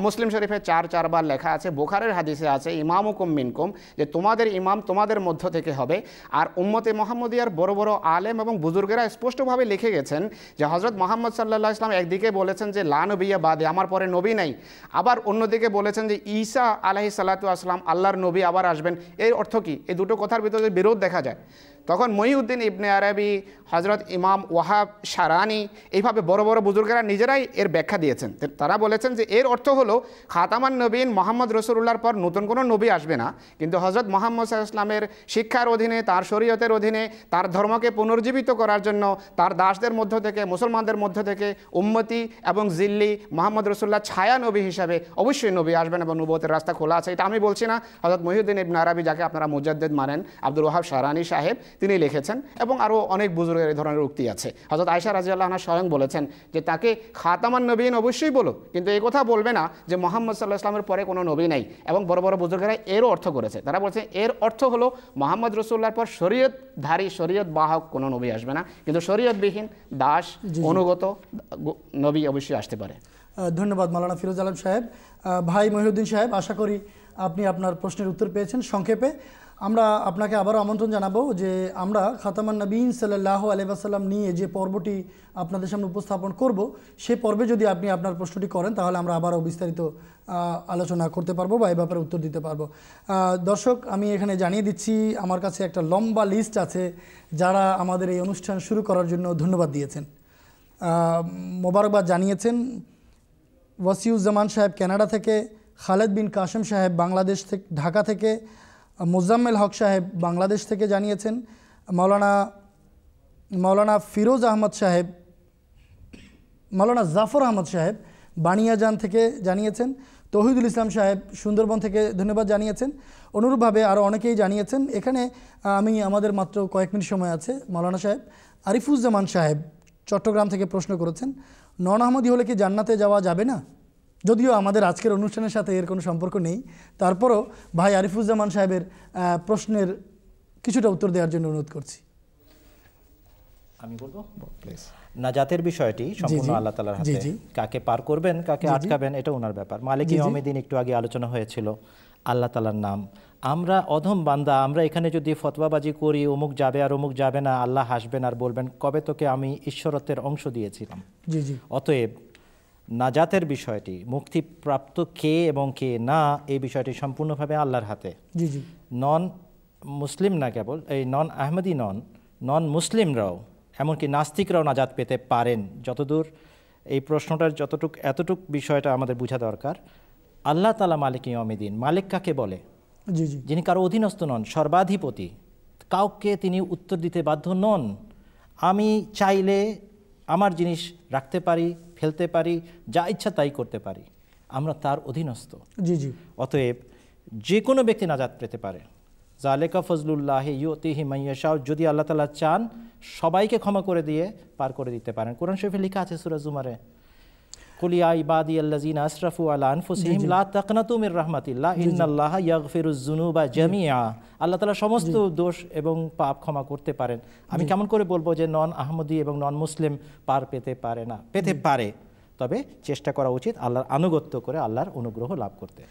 মুসলিম শরীফে চার চারবার লেখা আছে বুখারের হাদিসে আছে ইমাম হুকুম মিনকুম যে তোমাদের ইমাম তোমাদের মধ্য থেকে হবে আর উম্মতে মোহাম্মদিয়ার বড় বড় আলেম এবং বুজুর্গেরা স্পষ্টভাবে লিখে গেছেন যে হজরত মোহাম্মদ সাল্লা ইসলাম একদিকে বলেছেন যে লা নবিয়া বাদে আমার পরে নবী নাই আবার অন্যদিকে বলেছেন যে ঈসা আলাহি সাল্লা আসলাম আল্লাহর নবী আবার আসবেন এর অর্থ কি এই দুটো কথার ভিতরে বিরোধ দেখা যায় তখন মহিউদ্দিন ইবনে আরবি হজরত ইমাম ওয়াহাব সারানি এইভাবে বড় বড় বুজুর্গেরা নিজেরাই এর ব্যাখ্যা দিয়েছেন তারা বলেছেন যে এর অর্থ হলো খাতামান নবীন মোহাম্মদ রসুল্লাহর পর নতুন কোনো নবী আসবে না কিন্তু হজরত মোহাম্মদ ইসলামের শিক্ষার অধীনে তার শরীয়তের অধীনে তার ধর্মকে পুনর্জীবিত করার জন্য তার দাসদের মধ্য থেকে মুসলমানদের মধ্য থেকে উম্মতি এবং জিল্লি মোহাম্মদ রসুল্লাহ ছায়া নবী হিসাবে অবশ্যই নবী আসবেন এবং নবতের রাস্তা খোলা আছে এটা আমি বলছি না হজরত মহিউদ্দিন ইবন আরবি যাকে আপনারা মুজাদ্দেদ মানেন আব্দুল ওয়াহাব সারানি সাহেব তিনি লিখেছেন এবং আরও অনেক বুজুর্গের এই ধরনের উক্তি আছে হজরত আয়সা রাজি আল্লাহ স্বয়ং বলেছেন যে তাকে খাতামান নবীন অবশ্যই বলো কিন্তু এই কথা বলবে না যে মোহাম্মদ সাল্লাহ ইসলামের পরে কোনো নবী নাই এবং বড় বড় বুজুর্গেরা এরও অর্থ করেছে তারা বলছে এর অর্থ হলো মোহাম্মদ রসুল্লাহর পর ধারী শরীয়ত বাহক কোনো নবী আসবে না কিন্তু শরীয়তবিহীন দাস অনুগত নবী অবশ্যই আসতে পারে ধন্যবাদ মালানা ফিরোজ আলম সাহেব ভাই মহিউদ্দিন সাহেব আশা করি আপনি আপনার প্রশ্নের উত্তর পেয়েছেন সংক্ষেপে আমরা আপনাকে আবারও আমন্ত্রণ জানাবো যে আমরা খাতামান নবীন সাল্লাহ আলহাম নিয়ে যে পর্বটি আপনাদের সামনে উপস্থাপন করব সে পর্বে যদি আপনি আপনার প্রশ্নটি করেন তাহলে আমরা আবারও বিস্তারিত আলোচনা করতে পারবো বা এ ব্যাপারে উত্তর দিতে পারবো দর্শক আমি এখানে জানিয়ে দিচ্ছি আমার কাছে একটা লম্বা লিস্ট আছে যারা আমাদের এই অনুষ্ঠান শুরু করার জন্য ধন্যবাদ দিয়েছেন মোবারকবাদ জানিয়েছেন ওয়াসিউজ্জামান সাহেব কানাডা থেকে খালেদ বিন কাশেম সাহেব বাংলাদেশ থেকে ঢাকা থেকে মোজাম্মেল হক সাহেব বাংলাদেশ থেকে জানিয়েছেন মাওলানা মৌলানা ফিরোজ আহমদ সাহেব মৌলানা জাফর আহমদ সাহেব বানিয়াজান থেকে জানিয়েছেন তহিদুল ইসলাম সাহেব সুন্দরবন থেকে ধন্যবাদ জানিয়েছেন অনুরূপভাবে আরও অনেকেই জানিয়েছেন এখানে আমি আমাদের মাত্র কয়েক মিনিট সময় আছে মৌলানা সাহেব আরিফুজ্জামান সাহেব চট্টগ্রাম থেকে প্রশ্ন করেছেন নন আহমদি হলে কি জান্নাতে যাওয়া যাবে না যদিও আমাদের আজকের অনুষ্ঠানের সাথে এর কোনো সম্পর্ক নেই তারপরও ভাই আরিফুজ্জামান সাহেবের প্রশ্নের কিছুটা উত্তর দেওয়ার জন্য অনুরোধ করছি আমি বলবো না নাজাতের বিষয়টি সম্পূর্ণ আল্লাহ তালার হাতে কাকে পার করবেন কাকে আটকাবেন এটা ওনার ব্যাপার মালিক অমিদিন একটু আগে আলোচনা হয়েছিল আল্লাহ তালার নাম আমরা অধম বান্দা আমরা এখানে যদি ফতবাবাজি করি অমুক যাবে আর অমুক যাবে না আল্লাহ হাসবেন আর বলবেন কবে তোকে আমি ঈশ্বরত্বের অংশ দিয়েছিলাম অতএব নাজাতের বিষয়টি মুক্তিপ্রাপ্ত কে এবং কে না এই বিষয়টি সম্পূর্ণভাবে আল্লাহর হাতে নন মুসলিম না কেবল এই নন আহমদি নন নন মুসলিমরাও এমনকি নাস্তিকরাও নাজাত পেতে পারেন যতদূর এই প্রশ্নটার যতটুক এতটুক বিষয়টা আমাদের বোঝা দরকার আল্লাহ তালা মালিক ইয়মেদিন মালিক কাকে বলে যিনি কারো অধীনস্থ নন সর্বাধিপতি কাউকে তিনি উত্তর দিতে বাধ্য নন আমি চাইলে আমার জিনিস রাখতে পারি ফেলতে পারি যা ইচ্ছা তাই করতে পারি আমরা তার অধীনস্থ জি জি অতএব যে কোনো ব্যক্তি নাজাদ পেতে পারে জালেকা ফজলুল্লাহ ইয়তিহি শাহ যদি আল্লাহ তালা চান সবাইকে ক্ষমা করে দিয়ে পার করে দিতে পারেন কোরআন শরীফে লেখা আছে সুরাজুমারে জামিয়া সমস্ত দোষ এবং পাপ ক্ষমা করতে পারেন আমি কেমন করে বলবো যে নন আহমদি এবং নন মুসলিম পার পেতে পারে না পেতে পারে তবে চেষ্টা করা উচিত আল্লাহর আনুগত্য করে আল্লাহর অনুগ্রহ লাভ করতে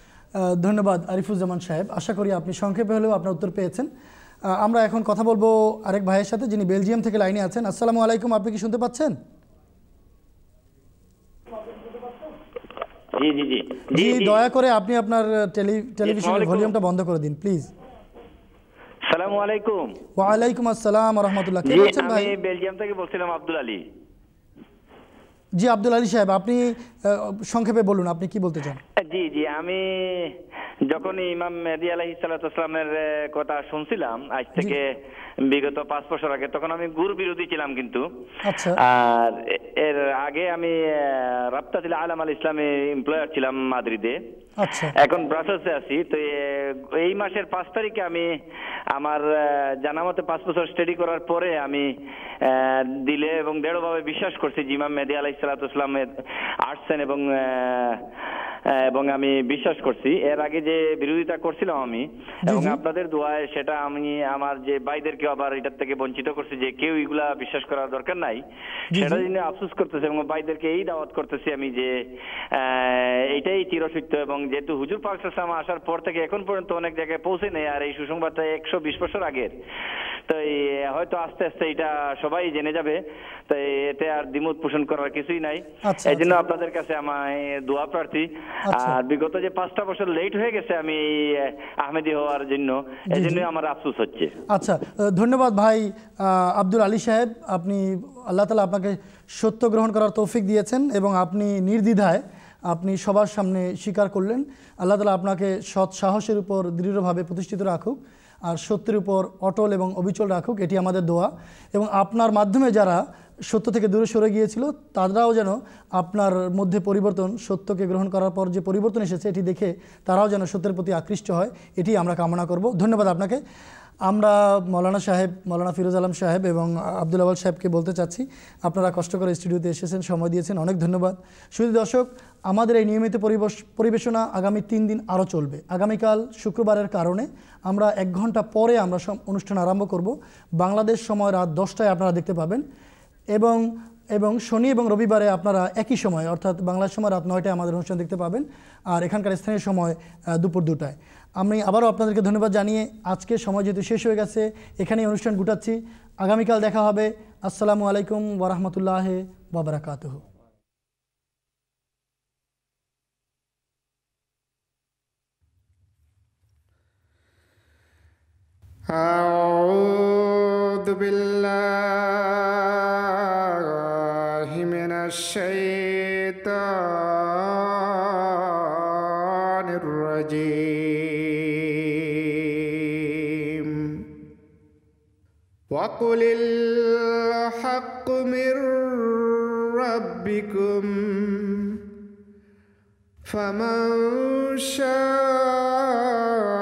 ধন্যবাদ আরিফুজ্জামান সাহেব আশা করি আপনি সংক্ষেপে হলেও আপনার উত্তর পেয়েছেন আমরা এখন কথা বলবো আরেক ভাইয়ের সাথে যিনি বেলজিয়াম থেকে লাইনে আছেন আসসালামু আলাইকুম আপনি কি শুনতে পাচ্ছেন জি জি জি দয়া করে আপনি আপনার টেলিভিশনের ভলিউমটা বন্ধ করে দিন প্লিজ আসসালামু আলাইকুম ওয়া আলাইকুম আসসালাম রাহমাতুল্লাহ কে বলছেন ভাই আমি বেলজিয়াম থেকে বলছিলাম আব্দুল আলী জি আব্দুল আলী সাহেব আপনি সংক্ষেপে বলুন আপনি কি বলতে চান জি জি আমি যখন ইমাম মেহদি আলাইহিস সালামের কথা শুনছিলাম আজ থেকে বিগত পাঁচ বছর আগে তখন আমি গুর বিরোধী ছিলাম কিন্তু আচ্ছা। আর এর আগে আমি ছিল আলাম আল ইসলামে এমপ্লয়ার ছিলাম মাদ্রিদে আচ্ছা। এখন ব্রাসেলসে আছি তো এই মাসের পাঁচ তারিখে আমি আমার জানা মতে পাঁচ বছর স্টাডি করার পরে আমি দিলে এবং দৃঢ়ভাবে বিশ্বাস করছি জিমাম মেদি আলাহ ইসলামের আসছেন এবং এবং আমি বিশ্বাস করছি এর আগে যে বিরোধিতা করছিলাম আমি এবং আপনাদের দোয়ায় সেটা আমি আমার যে ভাইদেরকে মানুষকে আবার এটার থেকে বঞ্চিত করছে যে কেউ এগুলা বিশ্বাস করার দরকার নাই সেটা জন্য আফসোস করতেছে এবং ভাইদেরকে এই দাওয়াত করতেছি আমি যে এটাই চিরসত্য এবং যেহেতু হুজুর পাক সাল্লাম আসার পর থেকে এখন পর্যন্ত অনেক জায়গায় পৌঁছে নেই আর এই সুসংবাদটা একশো বিশ বছর আগের তো হয়তো আস্তে আস্তে এটা সবাই জেনে যাবে তো এতে আর দ্বিমত পোষণ করার কিছুই নাই আচ্ছা, এই জন্য আচ্ছা। আপনাদের কাছে আমার দোয়া প্রার্থী আচ্ছা। আর বিগত যে পাঁচটা বছর লেট হয়ে গেছে আমি আহমেদি হওয়ার জন্য এই জন্য আমার আফসোস হচ্ছে আচ্ছা ধন্যবাদ ভাই আব্দুল আলী সাহেব আপনি আল্লাহ তালা আপনাকে সত্য গ্রহণ করার তৌফিক দিয়েছেন এবং আপনি নির্দ্বিধায় আপনি সবার সামনে স্বীকার করলেন আল্লাহ তালা আপনাকে সৎ সাহসের উপর দৃঢ়ভাবে প্রতিষ্ঠিত রাখুক আর সত্যের উপর অটল এবং অবিচল রাখুক এটি আমাদের দোয়া এবং আপনার মাধ্যমে যারা সত্য থেকে দূরে সরে গিয়েছিল তারাও যেন আপনার মধ্যে পরিবর্তন সত্যকে গ্রহণ করার পর যে পরিবর্তন এসেছে এটি দেখে তারাও যেন সত্যের প্রতি আকৃষ্ট হয় এটি আমরা কামনা করব ধন্যবাদ আপনাকে আমরা মৌলানা সাহেব মৌলানা ফিরোজ আলম সাহেব এবং আব্দুল আবাল সাহেবকে বলতে চাচ্ছি আপনারা কষ্ট করে স্টুডিওতে এসেছেন সময় দিয়েছেন অনেক ধন্যবাদ শুধু দর্শক আমাদের এই নিয়মিত পরিবেশনা আগামী তিন দিন আরও চলবে আগামীকাল শুক্রবারের কারণে আমরা এক ঘন্টা পরে আমরা অনুষ্ঠান আরম্ভ করব বাংলাদেশ সময় রাত দশটায় আপনারা দেখতে পাবেন এবং এবং শনি এবং রবিবারে আপনারা একই সময় অর্থাৎ বাংলার সময় রাত নয়টায় আমাদের অনুষ্ঠান দেখতে পাবেন আর এখানকার স্থানীয় সময় দুপুর দুটায় আমি আবারও আপনাদেরকে ধন্যবাদ জানিয়ে আজকে সময় যেহেতু শেষ হয়ে গেছে এখানেই অনুষ্ঠান গুটাচ্ছি আগামীকাল দেখা হবে আসসালামু আলাইকুম ওরহমতুল্লাহ বাবরাকাত أعوذ بالله من الشيطان الرجيم وقل الحق من ربكم فمن شاء